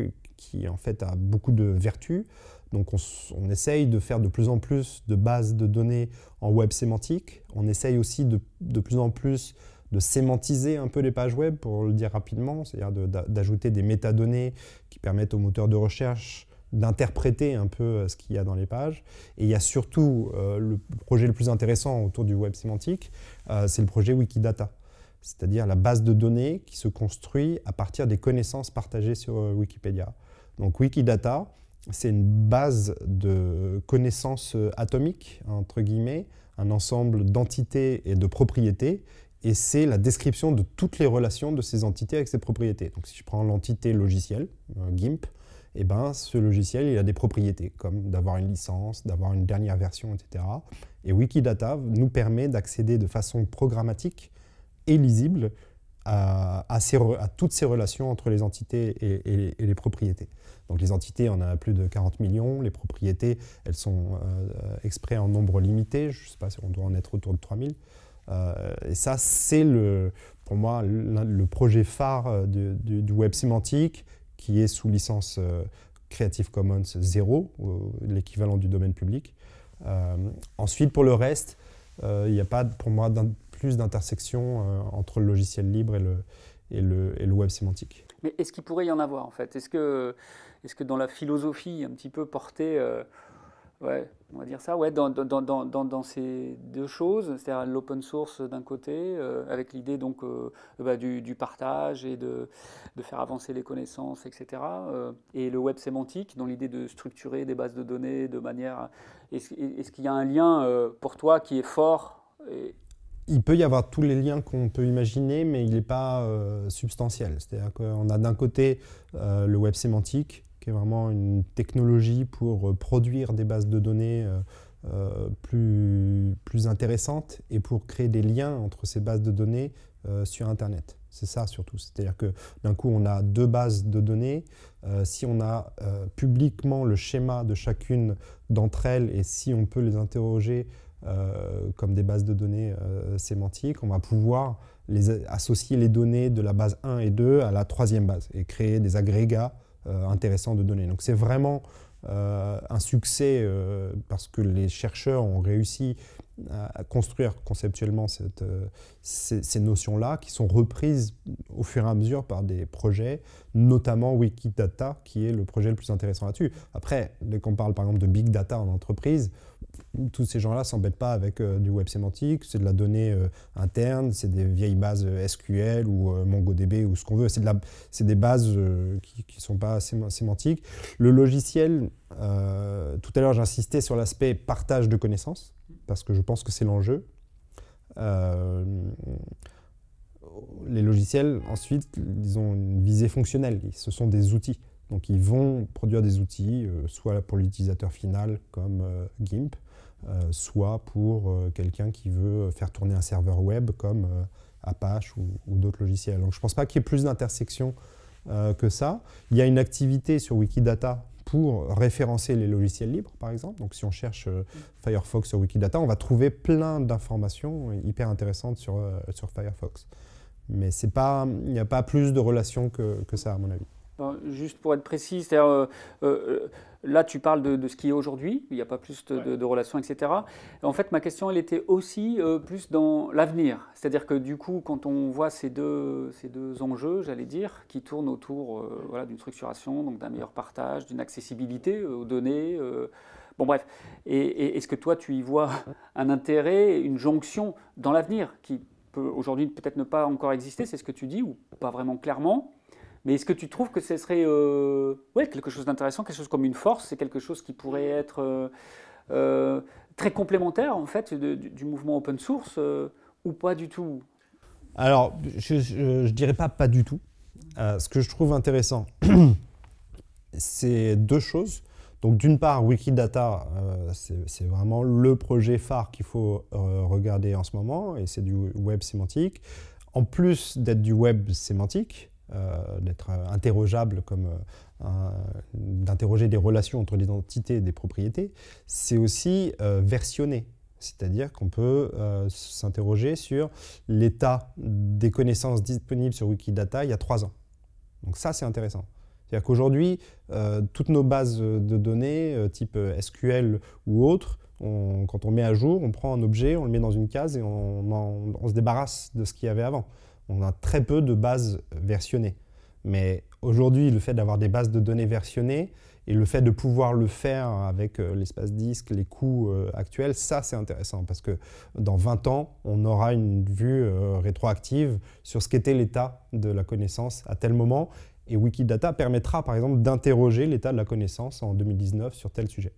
en fait a beaucoup de vertus. Donc on, essaye de faire de plus en plus de bases de données en web sémantique. On essaye aussi de, plus en plus de sémantiser un peu les pages web, pour le dire rapidement, c'est-à-dire d'ajouter des métadonnées qui permettent aux moteurs de recherche d'interpréter un peu euh, ce qu'il y a dans les pages. Et il y a surtout euh, le projet le plus intéressant autour du web sémantique, euh, c'est le projet Wikidata, c'est-à-dire la base de données qui se construit à partir des connaissances partagées sur Wikipédia. Donc Wikidata, c'est une base de connaissances euh, atomiques, entre guillemets, un ensemble d'entités et de propriétés, et c'est la description de toutes les relations de ces entités avec ces propriétés. Donc si je prends l'entité logicielle, euh, GIMP, eh ben, ce logiciel il a des propriétés, comme d'avoir une licence, d'avoir une dernière version, etc. Et Wikidata nous permet d'accéder de façon programmatique et lisible à, toutes ces relations entre les entités et les propriétés. Donc les entités, on a plus de 40 millions. Les propriétés, elles sont euh, exprès en nombre limité. Je ne sais pas si on doit en être autour de 3000. Euh, et ça, c'est le, pour moi le projet phare euh, du, web sémantique qui est sous licence Creative Commons 0, l'équivalent du domaine public. ensuite, pour le reste, il n'y a pas pour moi plus d'intersection entre le logiciel libre et le, et le, le web sémantique. Mais est-ce qu'il pourrait y en avoir en fait Est-ce que est-ce que dans la philosophie un petit peu portée, euh, on va dire ça, ouais, dans, ces deux choses, c'est-à-dire l'open source d'un côté, euh, avec l'idée donc euh, bah, du, partage et de, faire avancer les connaissances, etc. et le web sémantique, dans l'idée de structurer des bases de données de manière. Est-ce qu'il y a un lien pour toi qui est fort il peut y avoir tous les liens qu'on peut imaginer, mais il n'est pas substantiel. C'est-à-dire qu'on a d'un côté le web sémantique, qui est vraiment une technologie pour euh, produire des bases de données euh, euh, plus, plus intéressantes et pour créer des liens entre ces bases de données sur Internet. C'est ça surtout. C'est-à-dire que d'un coup, on a deux bases de données. si on a publiquement le schéma de chacune d'entre elles et si on peut les interroger comme des bases de données sémantiques, on va pouvoir associer les données de la base 1 et 2 à la troisième base et créer des agrégats euh, intéressant de donner. Donc c'est vraiment euh, un succès euh, parce que les chercheurs ont réussi à construire conceptuellement cette, ces, ces notions-là qui sont reprises au fur et à mesure par des projets, notamment Wikidata qui est le projet le plus intéressant là-dessus. Après, dès qu'on parle par exemple de big data en entreprise, tous ces gens-là s'embêtent pas avec euh, du web sémantique, c'est de la donnée euh, interne, c'est des vieilles bases euh, SQL ou MongoDB ou ce qu'on veut, c'est des bases qui ne sont pas sémantiques. Le logiciel, tout à l'heure j'insistais sur l'aspect partage de connaissances, parce que je pense que c'est l'enjeu. les logiciels, ensuite, ils ont une visée fonctionnelle, ce sont des outils. Donc ils vont produire des outils, euh, soit pour l'utilisateur final comme euh, GIMP, euh, soit pour quelqu'un qui veut faire tourner un serveur web comme Apache ou, d'autres logiciels. Donc je ne pense pas qu'il y ait plus d'intersections que ça. Il y a une activité sur Wikidata pour référencer les logiciels libres, par exemple. Donc si on cherche Firefox sur Wikidata, on va trouver plein d'informations hyper intéressantes sur, Firefox. Mais il n'y a pas plus de relations que ça, à mon avis. Juste pour être précis, euh, euh, là tu parles de, ce qui est aujourd'hui, il n'y a pas plus de, relations, etc. En fait, ma question, elle était aussi euh, plus dans l'avenir. C'est-à-dire que du coup, quand on voit ces deux, ces deux enjeux, j'allais dire, qui tournent autour voilà, d'une structuration, donc d'un meilleur partage, d'une accessibilité aux données, Bon, bref. est-ce que toi, tu y vois un intérêt, une jonction dans l'avenir qui peut aujourd'hui peut-être ne pas encore exister C'est ce que tu dis, ou pas vraiment clairement mais est-ce que tu trouves que ce serait euh, quelque chose d'intéressant, quelque chose comme une force C'est quelque chose qui pourrait mm. être euh, euh, très complémentaire en fait du mouvement open source ou pas du tout Alors, je, ne dirais pas pas du tout. ce que je trouve intéressant, c'est deux choses. Donc d'une part, Wikidata, c'est vraiment le projet phare qu'il faut regarder en ce moment, et c'est du web sémantique. En plus d'être du web sémantique, euh, d'être euh, interrogeable comme euh, d'interroger des relations entre l'identité et des propriétés, c'est aussi versionner. C'est-à-dire qu'on peut s'interroger sur l'état des connaissances disponibles sur Wikidata il y a trois ans. Donc ça, c'est intéressant. C'est-à-dire qu'aujourd'hui, toutes nos bases de données, type SQL ou autre, quand on met à jour, on prend un objet, on le met dans une case et on se débarrasse de ce qu'il y avait avant on a très peu de bases versionnées. Mais aujourd'hui, le fait d'avoir des bases de données versionnées et le fait de pouvoir le faire avec euh, l'espace disque, les coûts euh, actuels, ça c'est intéressant parce que dans 20 ans, on aura une vue euh, rétroactive sur ce qu'était l'état de la connaissance à tel moment. Et Wikidata permettra par exemple d'interroger l'état de la connaissance en 2019 sur tel sujet.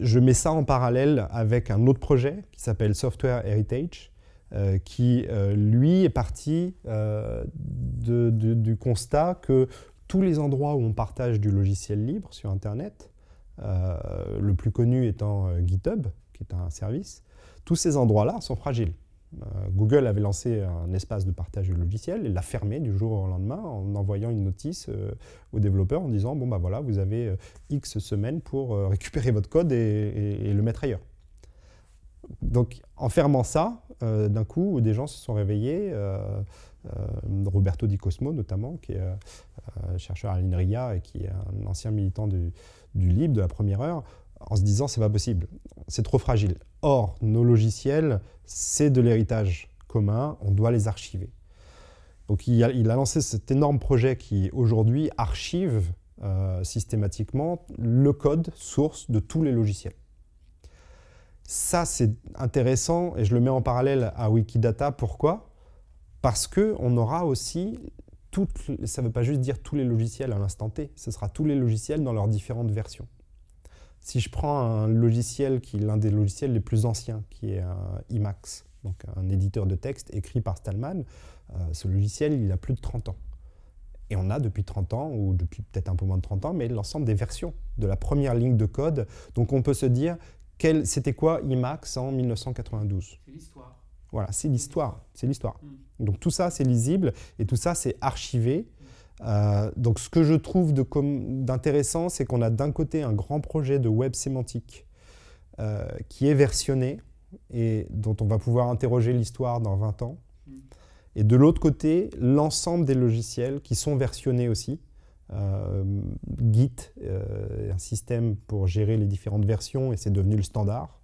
je mets ça en parallèle avec un autre projet qui s'appelle Software Heritage, euh, qui, euh, lui, est parti euh, du constat que tous les endroits où on partage du logiciel libre sur Internet, le plus connu étant GitHub, qui est un service, tous ces endroits-là sont fragiles. Google avait lancé un espace de partage de logiciel, et l'a fermé du jour au lendemain en envoyant une notice aux développeurs en disant bon bah voilà vous avez X semaines pour récupérer votre code et le mettre ailleurs. Donc en fermant ça, euh, d'un coup, des gens se sont réveillés. Euh, euh, Roberto Di Cosmo, notamment, qui est chercheur à l'INRIA et qui est un ancien militant du, Libre, de la première heure, en se disant c'est pas possible, c'est trop fragile. Or, nos logiciels, c'est de l'héritage commun, on doit les archiver. Donc il a lancé cet énorme projet qui aujourd'hui archive systématiquement le code source de tous les logiciels. Ça, c'est intéressant et je le mets en parallèle à Wikidata. Pourquoi Parce que on aura aussi toutes, ça ne veut pas juste dire tous les logiciels à l'instant T, ce sera tous les logiciels dans leurs différentes versions. Si je prends un logiciel qui est l'un des logiciels les plus anciens, qui est un IMAX, donc un éditeur de texte écrit par Stallman, euh, ce logiciel, il a plus de 30 ans. Et on a depuis 30 ans, ou depuis peut-être un peu moins de 30 ans, mais l'ensemble des versions de la première ligne de code. Donc on peut se dire, c'était quoi IMAX en 1992 C'est l'histoire. Voilà, c'est l'histoire. C'est l'histoire. Mm. Donc tout ça, c'est lisible et tout ça, c'est archivé. Euh, donc ce que je trouve d'intéressant, c'est qu'on a d'un côté un grand projet de web sémantique euh, qui est versionné et dont on va pouvoir interroger l'histoire dans 20 ans. Mm. Et de l'autre côté, l'ensemble des logiciels qui sont versionnés aussi euh, Git, euh, un système pour gérer les différentes versions, et c'est devenu le standard.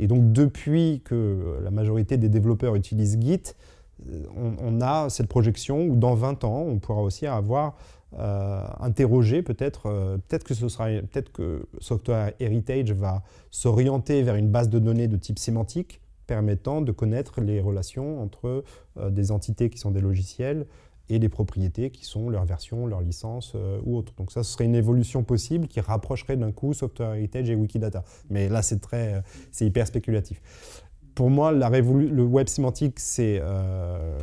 Et donc depuis que la majorité des développeurs utilisent Git, euh, on, a cette projection où dans 20 ans, on pourra aussi avoir interrogé peut-être peut-être que ce sera peut-être que Software Heritage va s'orienter vers une base de données de type sémantique permettant de connaître les relations entre des entités qui sont des logiciels et les propriétés qui sont leur version, leur licence euh, ou autre. Donc ça, ce serait une évolution possible qui rapprocherait d'un coup Software Heritage et Wikidata. Mais là, c'est très, euh, c'est hyper spéculatif. Pour moi, la le web sémantique, c'est euh,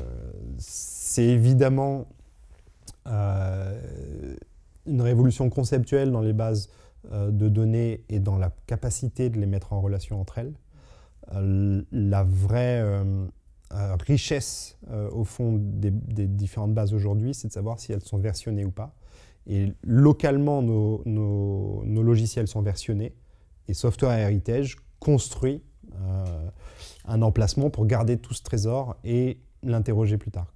évidemment euh, une révolution conceptuelle dans les bases de données et dans la capacité de les mettre en relation entre elles. la vraie euh, richesse euh, au fond des, différentes bases aujourd'hui, c'est de savoir si elles sont versionnées ou pas. Et localement, nos, nos logiciels sont versionnés et Software Heritage construit euh, un emplacement pour garder tout ce trésor et l'interroger plus tard.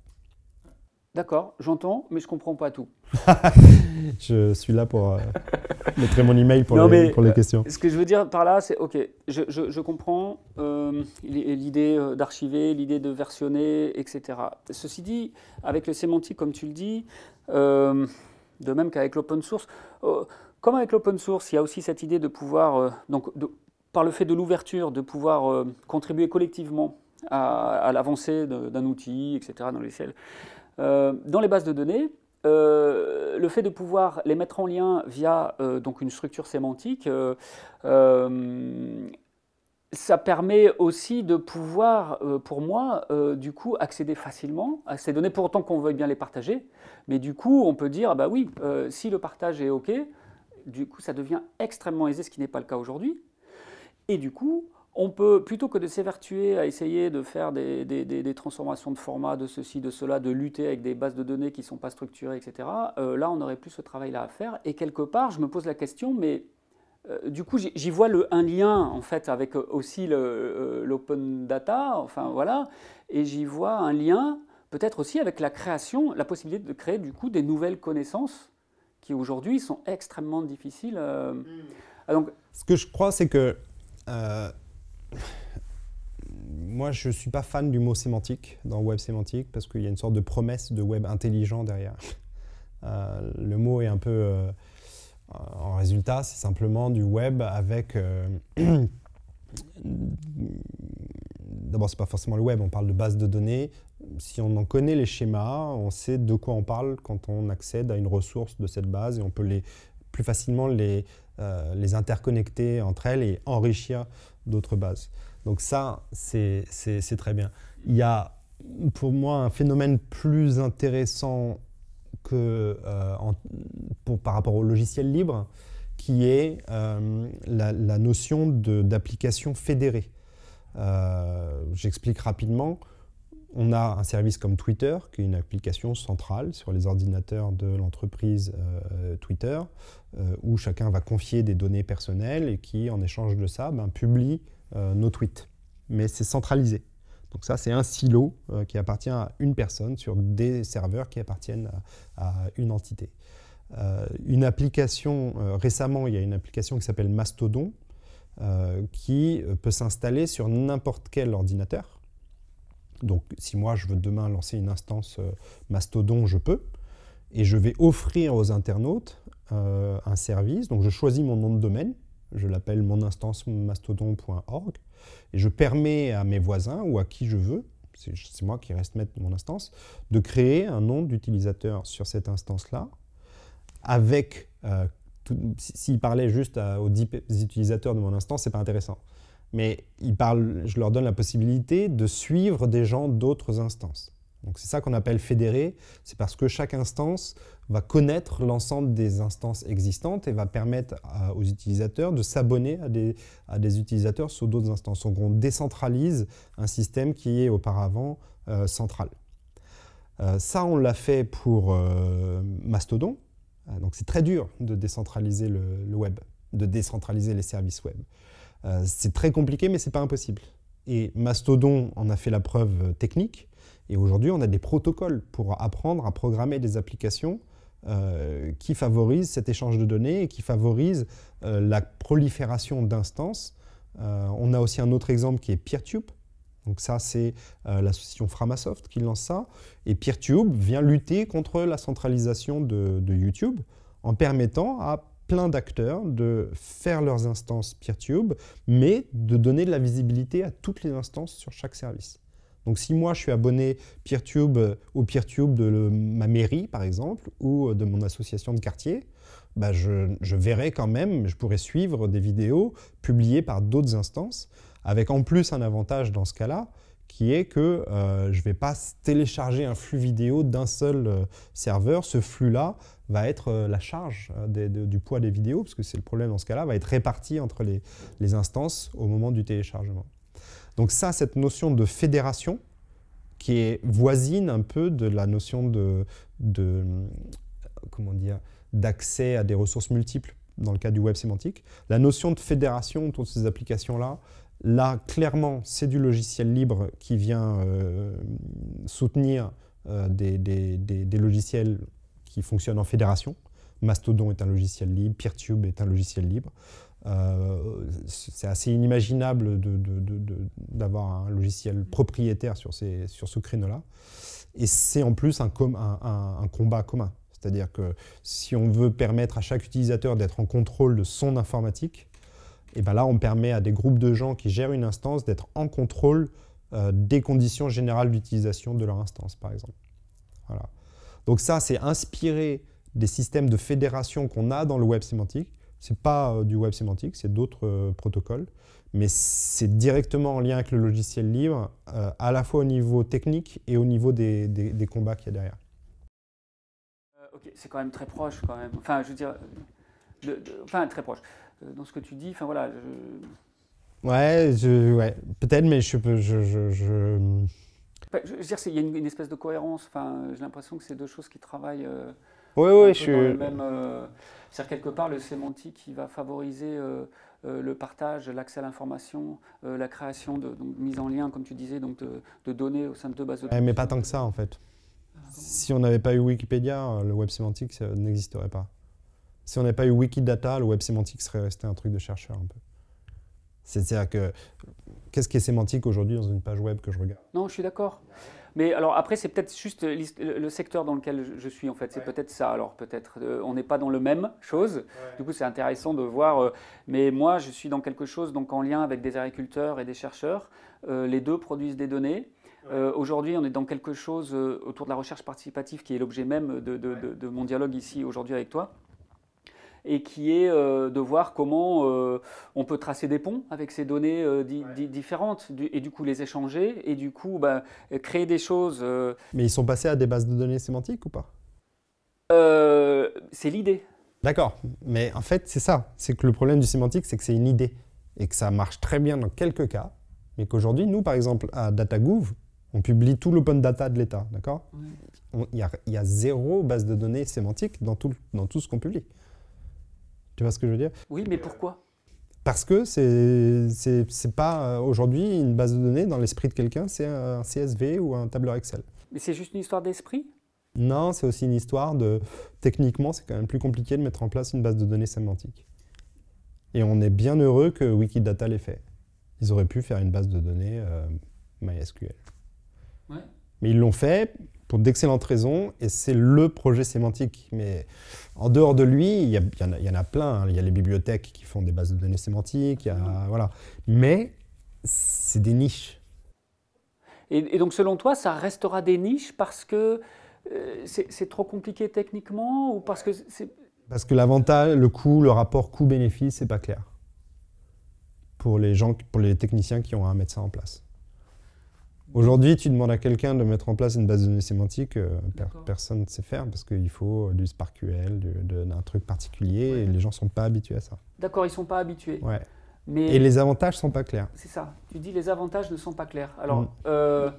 D'accord, j'entends, mais je comprends pas tout. je suis là pour euh, mettre mon email pour, les, euh, questions. Ce que je veux dire par là, c'est ok, je, comprends euh, l'idée d'archiver, l'idée de versionner, etc. Ceci dit, avec le sémantique, comme tu le dis, de même qu'avec l'open source, comme avec l'open source, il y a aussi cette idée de pouvoir, donc par le fait de l'ouverture, de pouvoir contribuer collectivement à, l'avancée d'un outil, etc., dans l'échelle. Euh, dans les bases de données, euh, le fait de pouvoir les mettre en lien via euh, donc une structure sémantique, ça permet aussi de pouvoir, pour moi, du coup, accéder facilement à ces données, pour autant qu'on veuille bien les partager. Mais du coup, on peut dire, bah oui, si le partage est OK, du coup, ça devient extrêmement aisé, ce qui n'est pas le cas aujourd'hui. Et du coup, on peut, plutôt que de s'évertuer à essayer de faire des, des, transformations de format, de ceci, de cela, de lutter avec des bases de données qui ne sont pas structurées, etc., euh, là, on n'aurait plus ce travail-là à faire. Et quelque part, je me pose la question, mais euh, du coup, j'y vois le, un lien, en fait, avec euh, aussi l'open data, enfin voilà, et j'y vois un lien peut-être aussi avec la création, la possibilité de créer, du coup, des nouvelles connaissances qui, aujourd'hui, sont extrêmement difficiles. Mm. Ah, donc, Ce que je crois, c'est que moi, je ne suis pas fan du mot sémantique dans web sémantique parce qu'il y a une sorte de promesse de web intelligent derrière. Euh, le mot est un peu. Euh, en résultat, c'est simplement du web avec. Euh, d'abord, D'abord, n'est pas forcément le web, on parle de base de données. Si on en connaît les schémas, on sait de quoi on parle quand on accède à une ressource de cette base et on peut les, plus facilement les euh, les interconnecter entre elles et enrichir d'autres bases. Donc ça, c'est très bien. Il y a pour moi un phénomène plus intéressant que, euh, par rapport au logiciel libre, qui est euh, la, notion d'application fédérée. J'explique rapidement. On a un service comme Twitter, qui est une application centrale sur les ordinateurs de l'entreprise Twitter. Euh, où chacun va confier des données personnelles et qui, en échange de ça, ben, publie euh, nos tweets. Mais c'est centralisé. Donc ça, c'est un silo euh, qui appartient à une personne sur des serveurs qui appartiennent à, une entité. une application, récemment, il y a une application qui s'appelle Mastodon, qui peut s'installer sur n'importe quel ordinateur. Donc si moi, je veux demain lancer une instance Mastodon, je peux. Et je vais offrir aux internautes euh, un service. Donc je choisis mon nom de domaine, je l'appelle mon mastodon.org, et je permets à mes voisins ou à qui je veux, c'est moi qui reste maître de mon instance, de créer un nom d'utilisateur sur cette instance-là, avec, euh, s'il parlait juste aux utilisateurs de mon instance, ce n'est pas intéressant. Mais je leur donne la possibilité de suivre des gens d'autres instances. Donc c'est ça qu'on appelle fédéré, c'est parce que chaque instance va connaître l'ensemble des instances existantes et va permettre euh, aux utilisateurs de s'abonner à des, utilisateurs sur d'autres instances. Donc on décentralise un système qui est auparavant euh, central. Euh, ça, on l'a fait pour Mastodon. Donc c'est très dur de décentraliser le, le, web, de décentraliser les services web. c'est très compliqué, mais ce n'est pas impossible. Et Mastodon en a fait la preuve technique et aujourd'hui, on a des protocoles pour apprendre à programmer des applications euh, qui favorisent cet échange de données et qui favorisent euh, la prolifération d'instances. Euh, on a aussi un autre exemple qui est PeerTube. Donc ça, c'est l'association Framasoft qui lance ça. Et PeerTube vient lutter contre la centralisation de, de YouTube en permettant à plein d'acteurs de faire leurs instances PeerTube, mais de donner de la visibilité à toutes les instances sur chaque service. Donc si moi je suis abonné PeerTube euh, au PeerTube de ma mairie par exemple ou euh, de mon association de quartier, bah je, verrai quand même, je pourrais suivre des vidéos publiées par d'autres instances, avec en plus un avantage dans ce cas-là, qui est que euh, je ne vais pas télécharger un flux vidéo d'un seul serveur. Ce flux-là va être la charge du poids des vidéos, parce que c'est le problème dans ce cas-là, va être réparti entre les instances au moment du téléchargement. Donc ça, cette notion de fédération, qui est voisine un peu de la notion de, comment dire, d'accès à des ressources multiples dans le cas du web sémantique. La notion de fédération autour de ces applications-là, là, clairement, c'est du logiciel libre qui vient euh, soutenir euh, des, logiciels qui fonctionnent en fédération. Mastodon est un logiciel libre, PeerTube est un logiciel libre. Euh, c'est assez inimaginable d'avoir un logiciel propriétaire sur, ces, sur ce créneau-là. Et c'est en plus un, un, combat commun. C'est-à-dire que si on veut permettre à chaque utilisateur d'être en contrôle de son informatique, et eh ben là, on permet à des groupes de gens qui gèrent une instance d'être en contrôle euh, des conditions générales d'utilisation de leur instance, par exemple. Voilà. Donc ça, c'est inspiré des systèmes de fédération qu'on a dans le web sémantique n'est pas euh, du web sémantique, c'est d'autres euh, protocoles, mais c'est directement en lien avec le logiciel libre, euh, à la fois au niveau technique et au niveau des, combats qu'il y a derrière. ok, c'est quand même très proche, quand même. Enfin, je veux dire, enfin très proche. dans ce que tu dis, enfin voilà. Ouais, peut-être, mais je peux. Je, veux dire, il y a une, espèce de cohérence. Enfin, j'ai l'impression que c'est deux choses qui travaillent. Euh, oui, oui, je suis. Même, c'est-à-dire quelque part le sémantique qui va favoriser euh, euh, le partage, l'accès à l'information, euh, la création de mise en lien, comme tu disais, donc de, données au sein de deux bases de données. mais pas tant que ça en fait. Ah, si on n'avait pas eu Wikipédia, le web sémantique n'existerait pas. Si on n'avait pas eu Wikidata, le web sémantique serait resté un truc de chercheur un peu. C'est-à-dire que qu'est-ce qui est sémantique aujourd'hui dans une page web que je regarde Non, je suis d'accord. Mais alors après, c'est peut-être juste le secteur dans lequel je suis en fait. C'est peut-être ça. Alors peut-être euh, on n'est pas dans le même chose. Du coup, c'est intéressant de voir. Euh, mais moi, je suis dans quelque chose donc en lien avec des agriculteurs et des chercheurs. Euh, les deux produisent des données. aujourd'hui, on est dans quelque chose autour de la recherche participative qui est l'objet même de, mon dialogue ici aujourd'hui avec toi et qui est euh, de voir comment euh, on peut tracer des ponts avec ces données euh, différentes et du coup les échanger et du coup bah, créer des choses. Mais ils sont passés à des bases de données sémantiques ou pas C'est l'idée. D'accord, mais en fait c'est ça, c'est que le problème du sémantique c'est que c'est une idée et que ça marche très bien dans quelques cas, mais qu'aujourd'hui nous par exemple à DataGouv, on publie tout l'open data de l'État, d'accord Il y, a zéro base de données sémantique dans dans tout ce qu'on publie. Tu vois ce que je veux dire Oui, mais pourquoi parce que c'est pas euh, aujourd'hui une base de données dans l'esprit de quelqu'un, c'est un CSV ou un tableur Excel. Mais c'est juste une histoire d'esprit Non, c'est aussi une histoire de. Techniquement, c'est quand même plus compliqué de mettre en place une base de données sémantique. Et on est bien heureux que Wikidata l'ait fait. Ils auraient pu faire une base de données euh, MySQL. Ouais. Mais ils l'ont fait pour d'excellentes raisons, et c'est le projet sémantique. Mais en dehors de lui, il y, en, a, plein. Hein. Il y a les bibliothèques qui font des bases de données sémantiques, mm. voilà. Mais c'est des niches. Et, donc, selon toi, ça restera des niches parce que euh, c'est trop compliqué techniquement ou parce que c'est... Parce que l'avantage, le coût, le rapport coût-bénéfice, c'est pas clair pour les gens, pour les techniciens qui ont à mettre ça en place. Aujourd'hui, tu demandes à quelqu'un de mettre en place une base de données sémantique, euh, personne ne sait faire parce qu'il faut du SparkQL, d'un truc particulier, et les gens ne sont pas habitués à ça. D'accord, ils ne sont pas habitués. Ouais. Mais et les avantages ne sont pas clairs. C'est ça, tu dis les avantages ne sont pas clairs. Alors, mm. euh,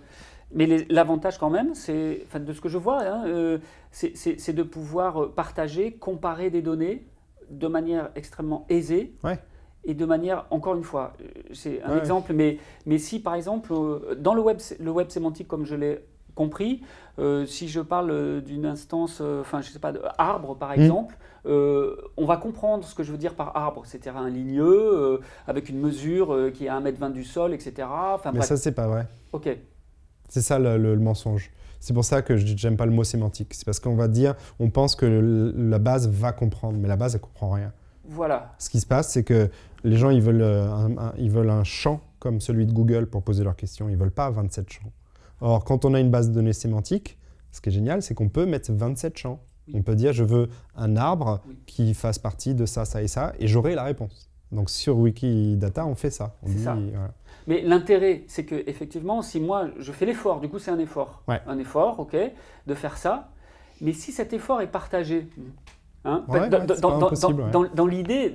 mais l'avantage quand même, c'est, de ce que je vois, hein, euh, c'est de pouvoir partager, comparer des données de manière extrêmement aisée. Ouais et de manière, encore une fois, euh, c'est un exemple, mais, mais si par exemple, euh, dans le web, le web sémantique comme je l'ai compris, euh, si je parle d'une instance, enfin je je sais pas, arbre par hmm. exemple, on va comprendre ce que je veux dire par arbre, c'est un ligneux avec une mesure qui est à 1m20 du sol, etc. Enfin, mais ça c'est pas vrai. Ok. C'est ça le, mensonge. C'est pour ça que je n'aime pas le mot sémantique. C'est parce qu'on va dire, on pense que la base va comprendre, mais la base elle comprend rien. Ce qui se passe, c'est que les gens, ils veulent euh, un, ils veulent un champ comme celui de Google pour poser leurs questions. Ils ne veulent pas 27 champs. Or, quand on a une base de données sémantique, ce qui est génial, c'est qu'on peut mettre 27 champs. On peut dire, je veux un arbre qui fasse partie de ça, ça et ça, et j'aurai la réponse. Donc sur Wikidata, on fait ça. Mais l'intérêt, c'est que effectivement, si moi je fais l'effort, du coup c'est un effort, un effort, ok, de faire ça. Mais si cet effort est partagé, Hein, dans, dans, l'idée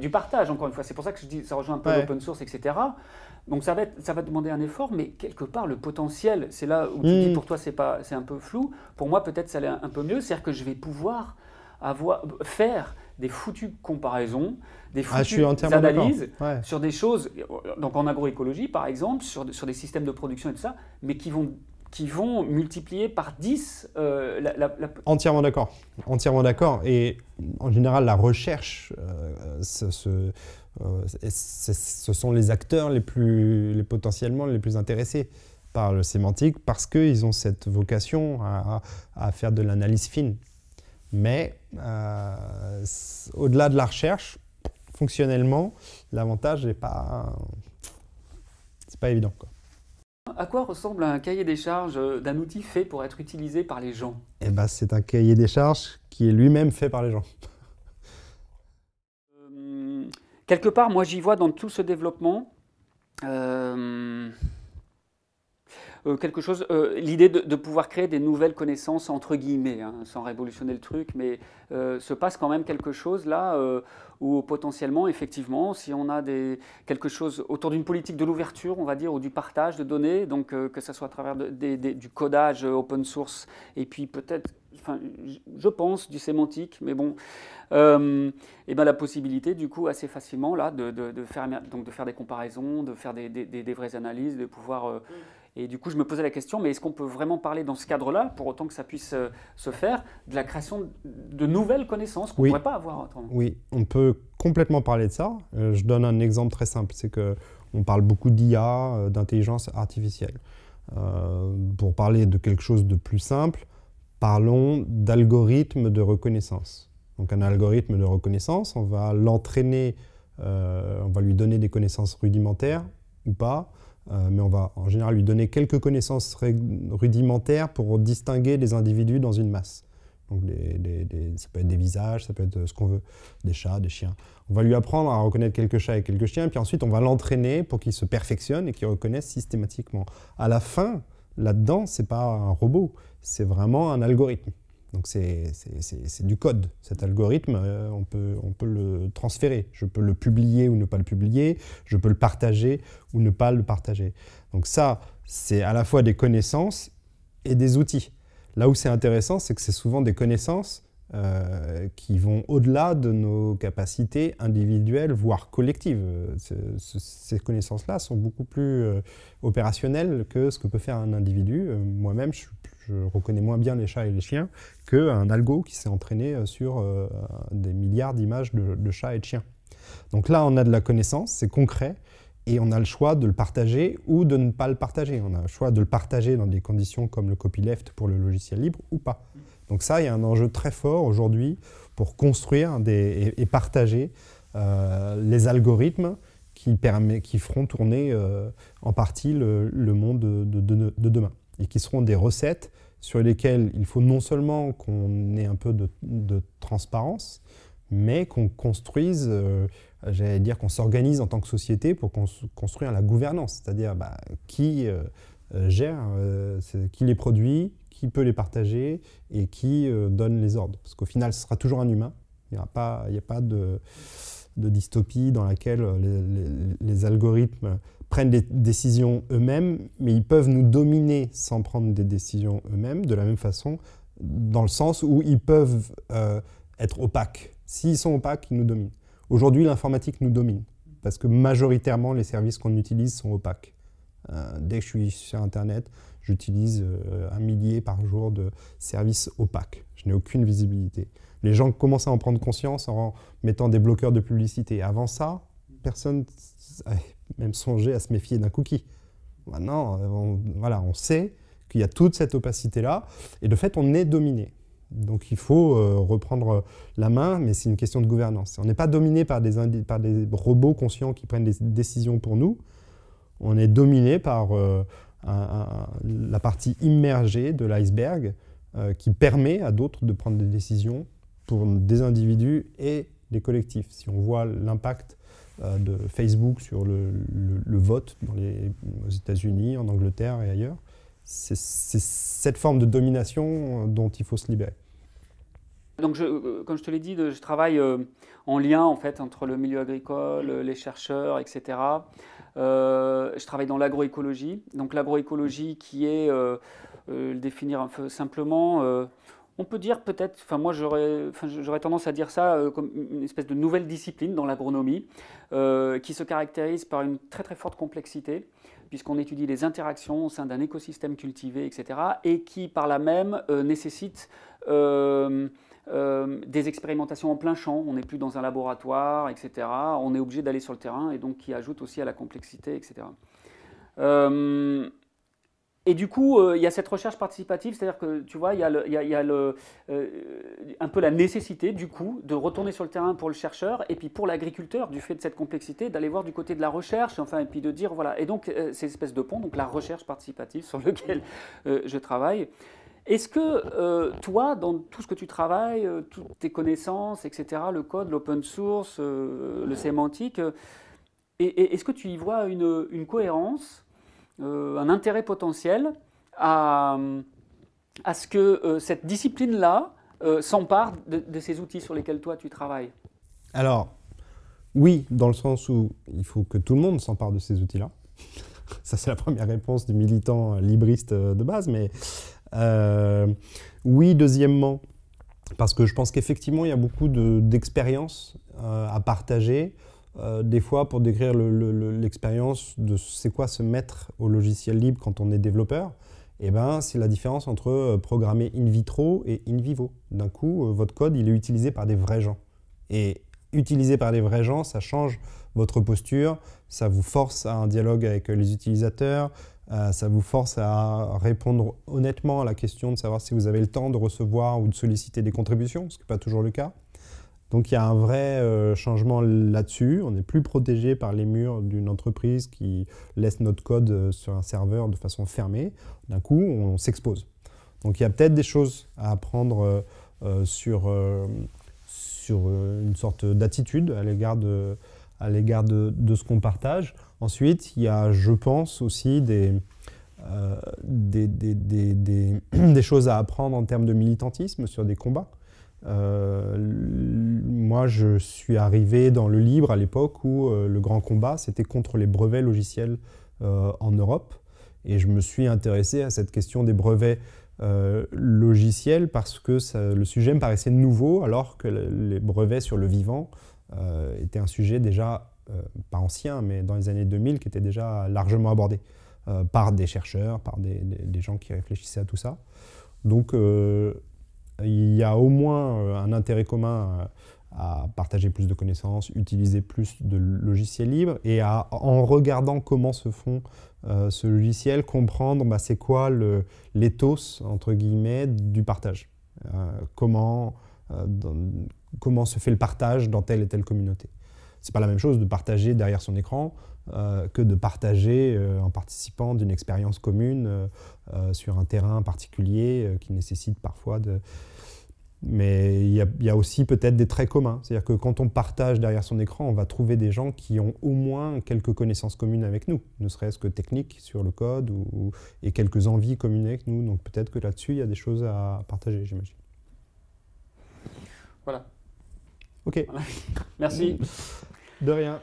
du, partage, encore une fois, c'est pour ça que je dis ça rejoint un peu l'open source, etc. Donc ça va, ça va demander un effort, mais quelque part le potentiel, c'est là où tu hmm. dis pour toi c'est pas, c'est un peu flou. Pour moi peut-être ça allait un, un peu mieux, c'est-à-dire que je vais pouvoir avoir, faire des foutues comparaisons, des ah, foutues analyses sur des choses, donc en agroécologie par exemple, sur, sur, des systèmes de production et tout ça, mais qui vont qui vont multiplier par 10 euh, la, Entièrement d'accord. Entièrement d'accord. Et en général, la recherche, euh, ce, euh, ce, sont les acteurs les plus les potentiellement les plus intéressés par le sémantique parce qu'ils ont cette vocation à, à faire de l'analyse fine. Mais au-delà de la recherche, fonctionnellement, l'avantage n'est pas, c'est pas évident. Quoi. À quoi ressemble un cahier des charges euh, d'un outil fait pour être utilisé par les gens Eh ben, c'est un cahier des charges qui est lui-même fait par les gens. Euh, quelque part, moi, j'y vois dans tout ce développement euh, euh, quelque chose, euh, l'idée de, pouvoir créer des nouvelles connaissances, entre guillemets, hein, sans révolutionner le truc, mais euh, se passe quand même quelque chose là où potentiellement, effectivement, si on a des, quelque chose autour d'une politique de l'ouverture, on va dire, ou du partage de données, donc que ce soit à travers du codage open source, et puis peut-être je pense, du sémantique, mais bon, et ben la possibilité du coup assez facilement là de, de, faire, donc de faire des comparaisons, de faire des, vraies analyses, de pouvoir mm. Et du coup, je me posais la question, mais est-ce qu'on peut vraiment parler dans ce cadre-là, pour autant que ça puisse euh, se faire, de la création de nouvelles connaissances qu'on ne pourrait pas avoir autrement Oui, on peut complètement parler de ça. Euh, je donne un exemple très simple, c'est qu'on parle beaucoup d'IA, euh, d'intelligence artificielle. pour parler de quelque chose de plus simple, parlons d'algorithme de reconnaissance. Donc un algorithme de reconnaissance, on va l'entraîner, on va lui donner des connaissances rudimentaires ou pas, euh, mais on va en général lui donner quelques connaissances rudimentaires pour distinguer des individus dans une masse. ça peut être des visages, ça peut être euh, ce qu'on veut, des chats, des chiens. On va lui apprendre à reconnaître quelques chats et quelques chiens, puis ensuite on va l'entraîner pour qu'il se perfectionne et qu'il reconnaisse systématiquement. À la fin, là-dedans, ce n'est pas un robot, c'est vraiment un algorithme. Donc c'est du code, cet algorithme, euh, on, peut, on peut le transférer. Je peux le publier ou ne pas le publier, je peux le partager ou ne pas le partager. Donc ça, c'est à la fois des connaissances et des outils. Là où c'est intéressant, c'est que c'est souvent des connaissances euh, qui vont au-delà de nos capacités individuelles, voire collectives. ces connaissances-là sont beaucoup plus euh, opérationnelles que ce que peut faire un individu. Moi-même, je suis plus je reconnais moins bien les chats et les chiens qu'un algo qui s'est entraîné euh, sur euh, des milliards d'images de, chats et de chiens. Donc là, on a de la connaissance, c'est concret, et on a le choix de le partager ou de ne pas le partager. On a le choix de le partager dans des conditions comme le copyleft pour le logiciel libre ou pas. Donc ça, il y a un enjeu très fort aujourd'hui pour construire et, partager euh, les algorithmes qui, feront tourner en partie le, monde de demain et qui seront des recettes sur lesquelles il faut non seulement qu'on ait un peu de, transparence, mais qu'on construise, euh, j'allais dire qu'on s'organise en tant que société pour construire la gouvernance, c'est-à-dire bah, qui euh, euh, gère, qui les produit, qui peut les partager et qui donne les ordres. Parce qu'au final, ce sera toujours un humain. Il n'y a pas, de, dystopie dans laquelle les algorithmes prennent des décisions eux-mêmes, mais ils peuvent nous dominer sans prendre des décisions eux-mêmes, de la même façon, dans le sens où ils peuvent euh, être opaques. S'ils sont opaques, ils nous dominent. Aujourd'hui, l'informatique nous domine, parce que majoritairement, les services qu'on utilise sont opaques. Euh, dès que je suis sur Internet, j'utilise euh, un millier par jour de services opaques. Je n'ai aucune visibilité. Les gens commencent à en prendre conscience en mettant des bloqueurs de publicité. Avant ça, personne même songer à se méfier d'un cookie. Maintenant, euh, on, voilà, on sait qu'il y a toute cette opacité-là, et de fait, on est dominé. Donc il faut euh, reprendre la main, mais c'est une question de gouvernance. On n'est pas dominé par des, par des robots conscients qui prennent des décisions pour nous, on est dominé par euh, la partie immergée de l'iceberg qui permet à d'autres de prendre des décisions pour des individus et des collectifs. Si on voit l'impact euh, de Facebook sur le, vote dans les, aux États-Unis, en Angleterre et ailleurs. C'est cette forme de domination euh, dont il faut se libérer. Donc, je, euh, comme je te l'ai dit, je travaille en lien en fait entre le milieu agricole, les chercheurs, etc. je travaille dans l'agroécologie. Donc, l'agroécologie qui est, euh, définir un peu simplement, on peut dire peut-être, enfin moi j'aurais tendance à dire ça euh, comme une espèce de nouvelle discipline dans l'agronomie, euh, qui se caractérise par une très très forte complexité, puisqu'on étudie les interactions au sein d'un écosystème cultivé, etc., et qui par là même euh, nécessite des expérimentations en plein champ. On n'est plus dans un laboratoire, etc. On est obligé d'aller sur le terrain, et donc qui ajoute aussi à la complexité, etc. Et du coup, euh, il y a cette recherche participative, c'est-à-dire que tu vois, il y a, le, euh, un peu la nécessité du coup de retourner sur le terrain pour le chercheur et puis pour l'agriculteur, du fait de cette complexité, d'aller voir du côté de la recherche, enfin, et puis de dire voilà. Et donc, c'est euh, ces espèces de pont, donc la recherche participative sur lequel je travaille. Est-ce que toi, dans tout ce que tu travailles, toutes tes connaissances, etc., le code, l'open source, le sémantique, est-ce que tu y vois une, une cohérence euh, un intérêt potentiel à, ce que euh, cette discipline-là euh, s'empare de, ces outils sur lesquels toi tu travailles Alors, oui, dans le sens où il faut que tout le monde s'empare de ces outils-là. Ça, c'est la première réponse du militant libriste de base. Mais oui, deuxièmement, parce que je pense qu'effectivement, il y a beaucoup d'expériences à partager euh, des fois pour décrire l'expérience de c'est quoi se mettre au logiciel libre quand on est développeur. et eh ben, c'est la différence entre euh, programmer in vitro et in vivo. D'un coup, euh, votre code, il est utilisé par des vrais gens. Et utilisé par des vrais gens, ça change votre posture, ça vous force à un dialogue avec les utilisateurs, ça vous force à répondre honnêtement à la question de savoir si vous avez le temps de recevoir ou de solliciter des contributions, ce qui n'est pas toujours le cas. Donc il y a un vrai euh, changement là-dessus. On n'est plus protégé par les murs d'une entreprise qui laisse notre code euh, sur un serveur de façon fermée. D'un coup, on s'expose. Donc il y a peut-être des choses à apprendre euh, sur, sur une sorte d'attitude à l'égard de, à l'égard de, de, ce qu'on partage. Ensuite, il y a, je pense, aussi des, des, des, des choses à apprendre en termes de militantisme sur des combats. Euh, moi, je suis arrivé dans le libre à l'époque où euh, le grand combat, c'était contre les brevets logiciels euh, en Europe. Et je me suis intéressé à cette question des brevets logiciels parce que le sujet me paraissait nouveau alors que les brevets sur le vivant étaient un sujet déjà, pas ancien, mais dans les années 2000, qui était déjà largement abordé par des chercheurs, par des, des gens qui réfléchissaient à tout ça. Donc, il y a au moins euh, un intérêt commun euh, à partager plus de connaissances, utiliser plus de logiciels libres et à, en regardant comment se font euh, ce logiciel, comprendre bah, c'est quoi l'éthos entre guillemets du partage. comment, se fait le partage dans telle et telle communauté. Ce n'est pas la même chose de partager derrière son écran euh, que de partager euh, en participant d'une expérience commune euh, sur un terrain particulier qui nécessite parfois de... Mais il y, a aussi peut-être des traits communs. C'est-à-dire que quand on partage derrière son écran, on va trouver des gens qui ont au moins quelques connaissances communes avec nous, ne serait-ce que techniques sur le code ou, et quelques envies communes avec nous. Donc peut-être que là-dessus, il y a des choses à partager, j'imagine. Voilà. OK. Merci. De rien.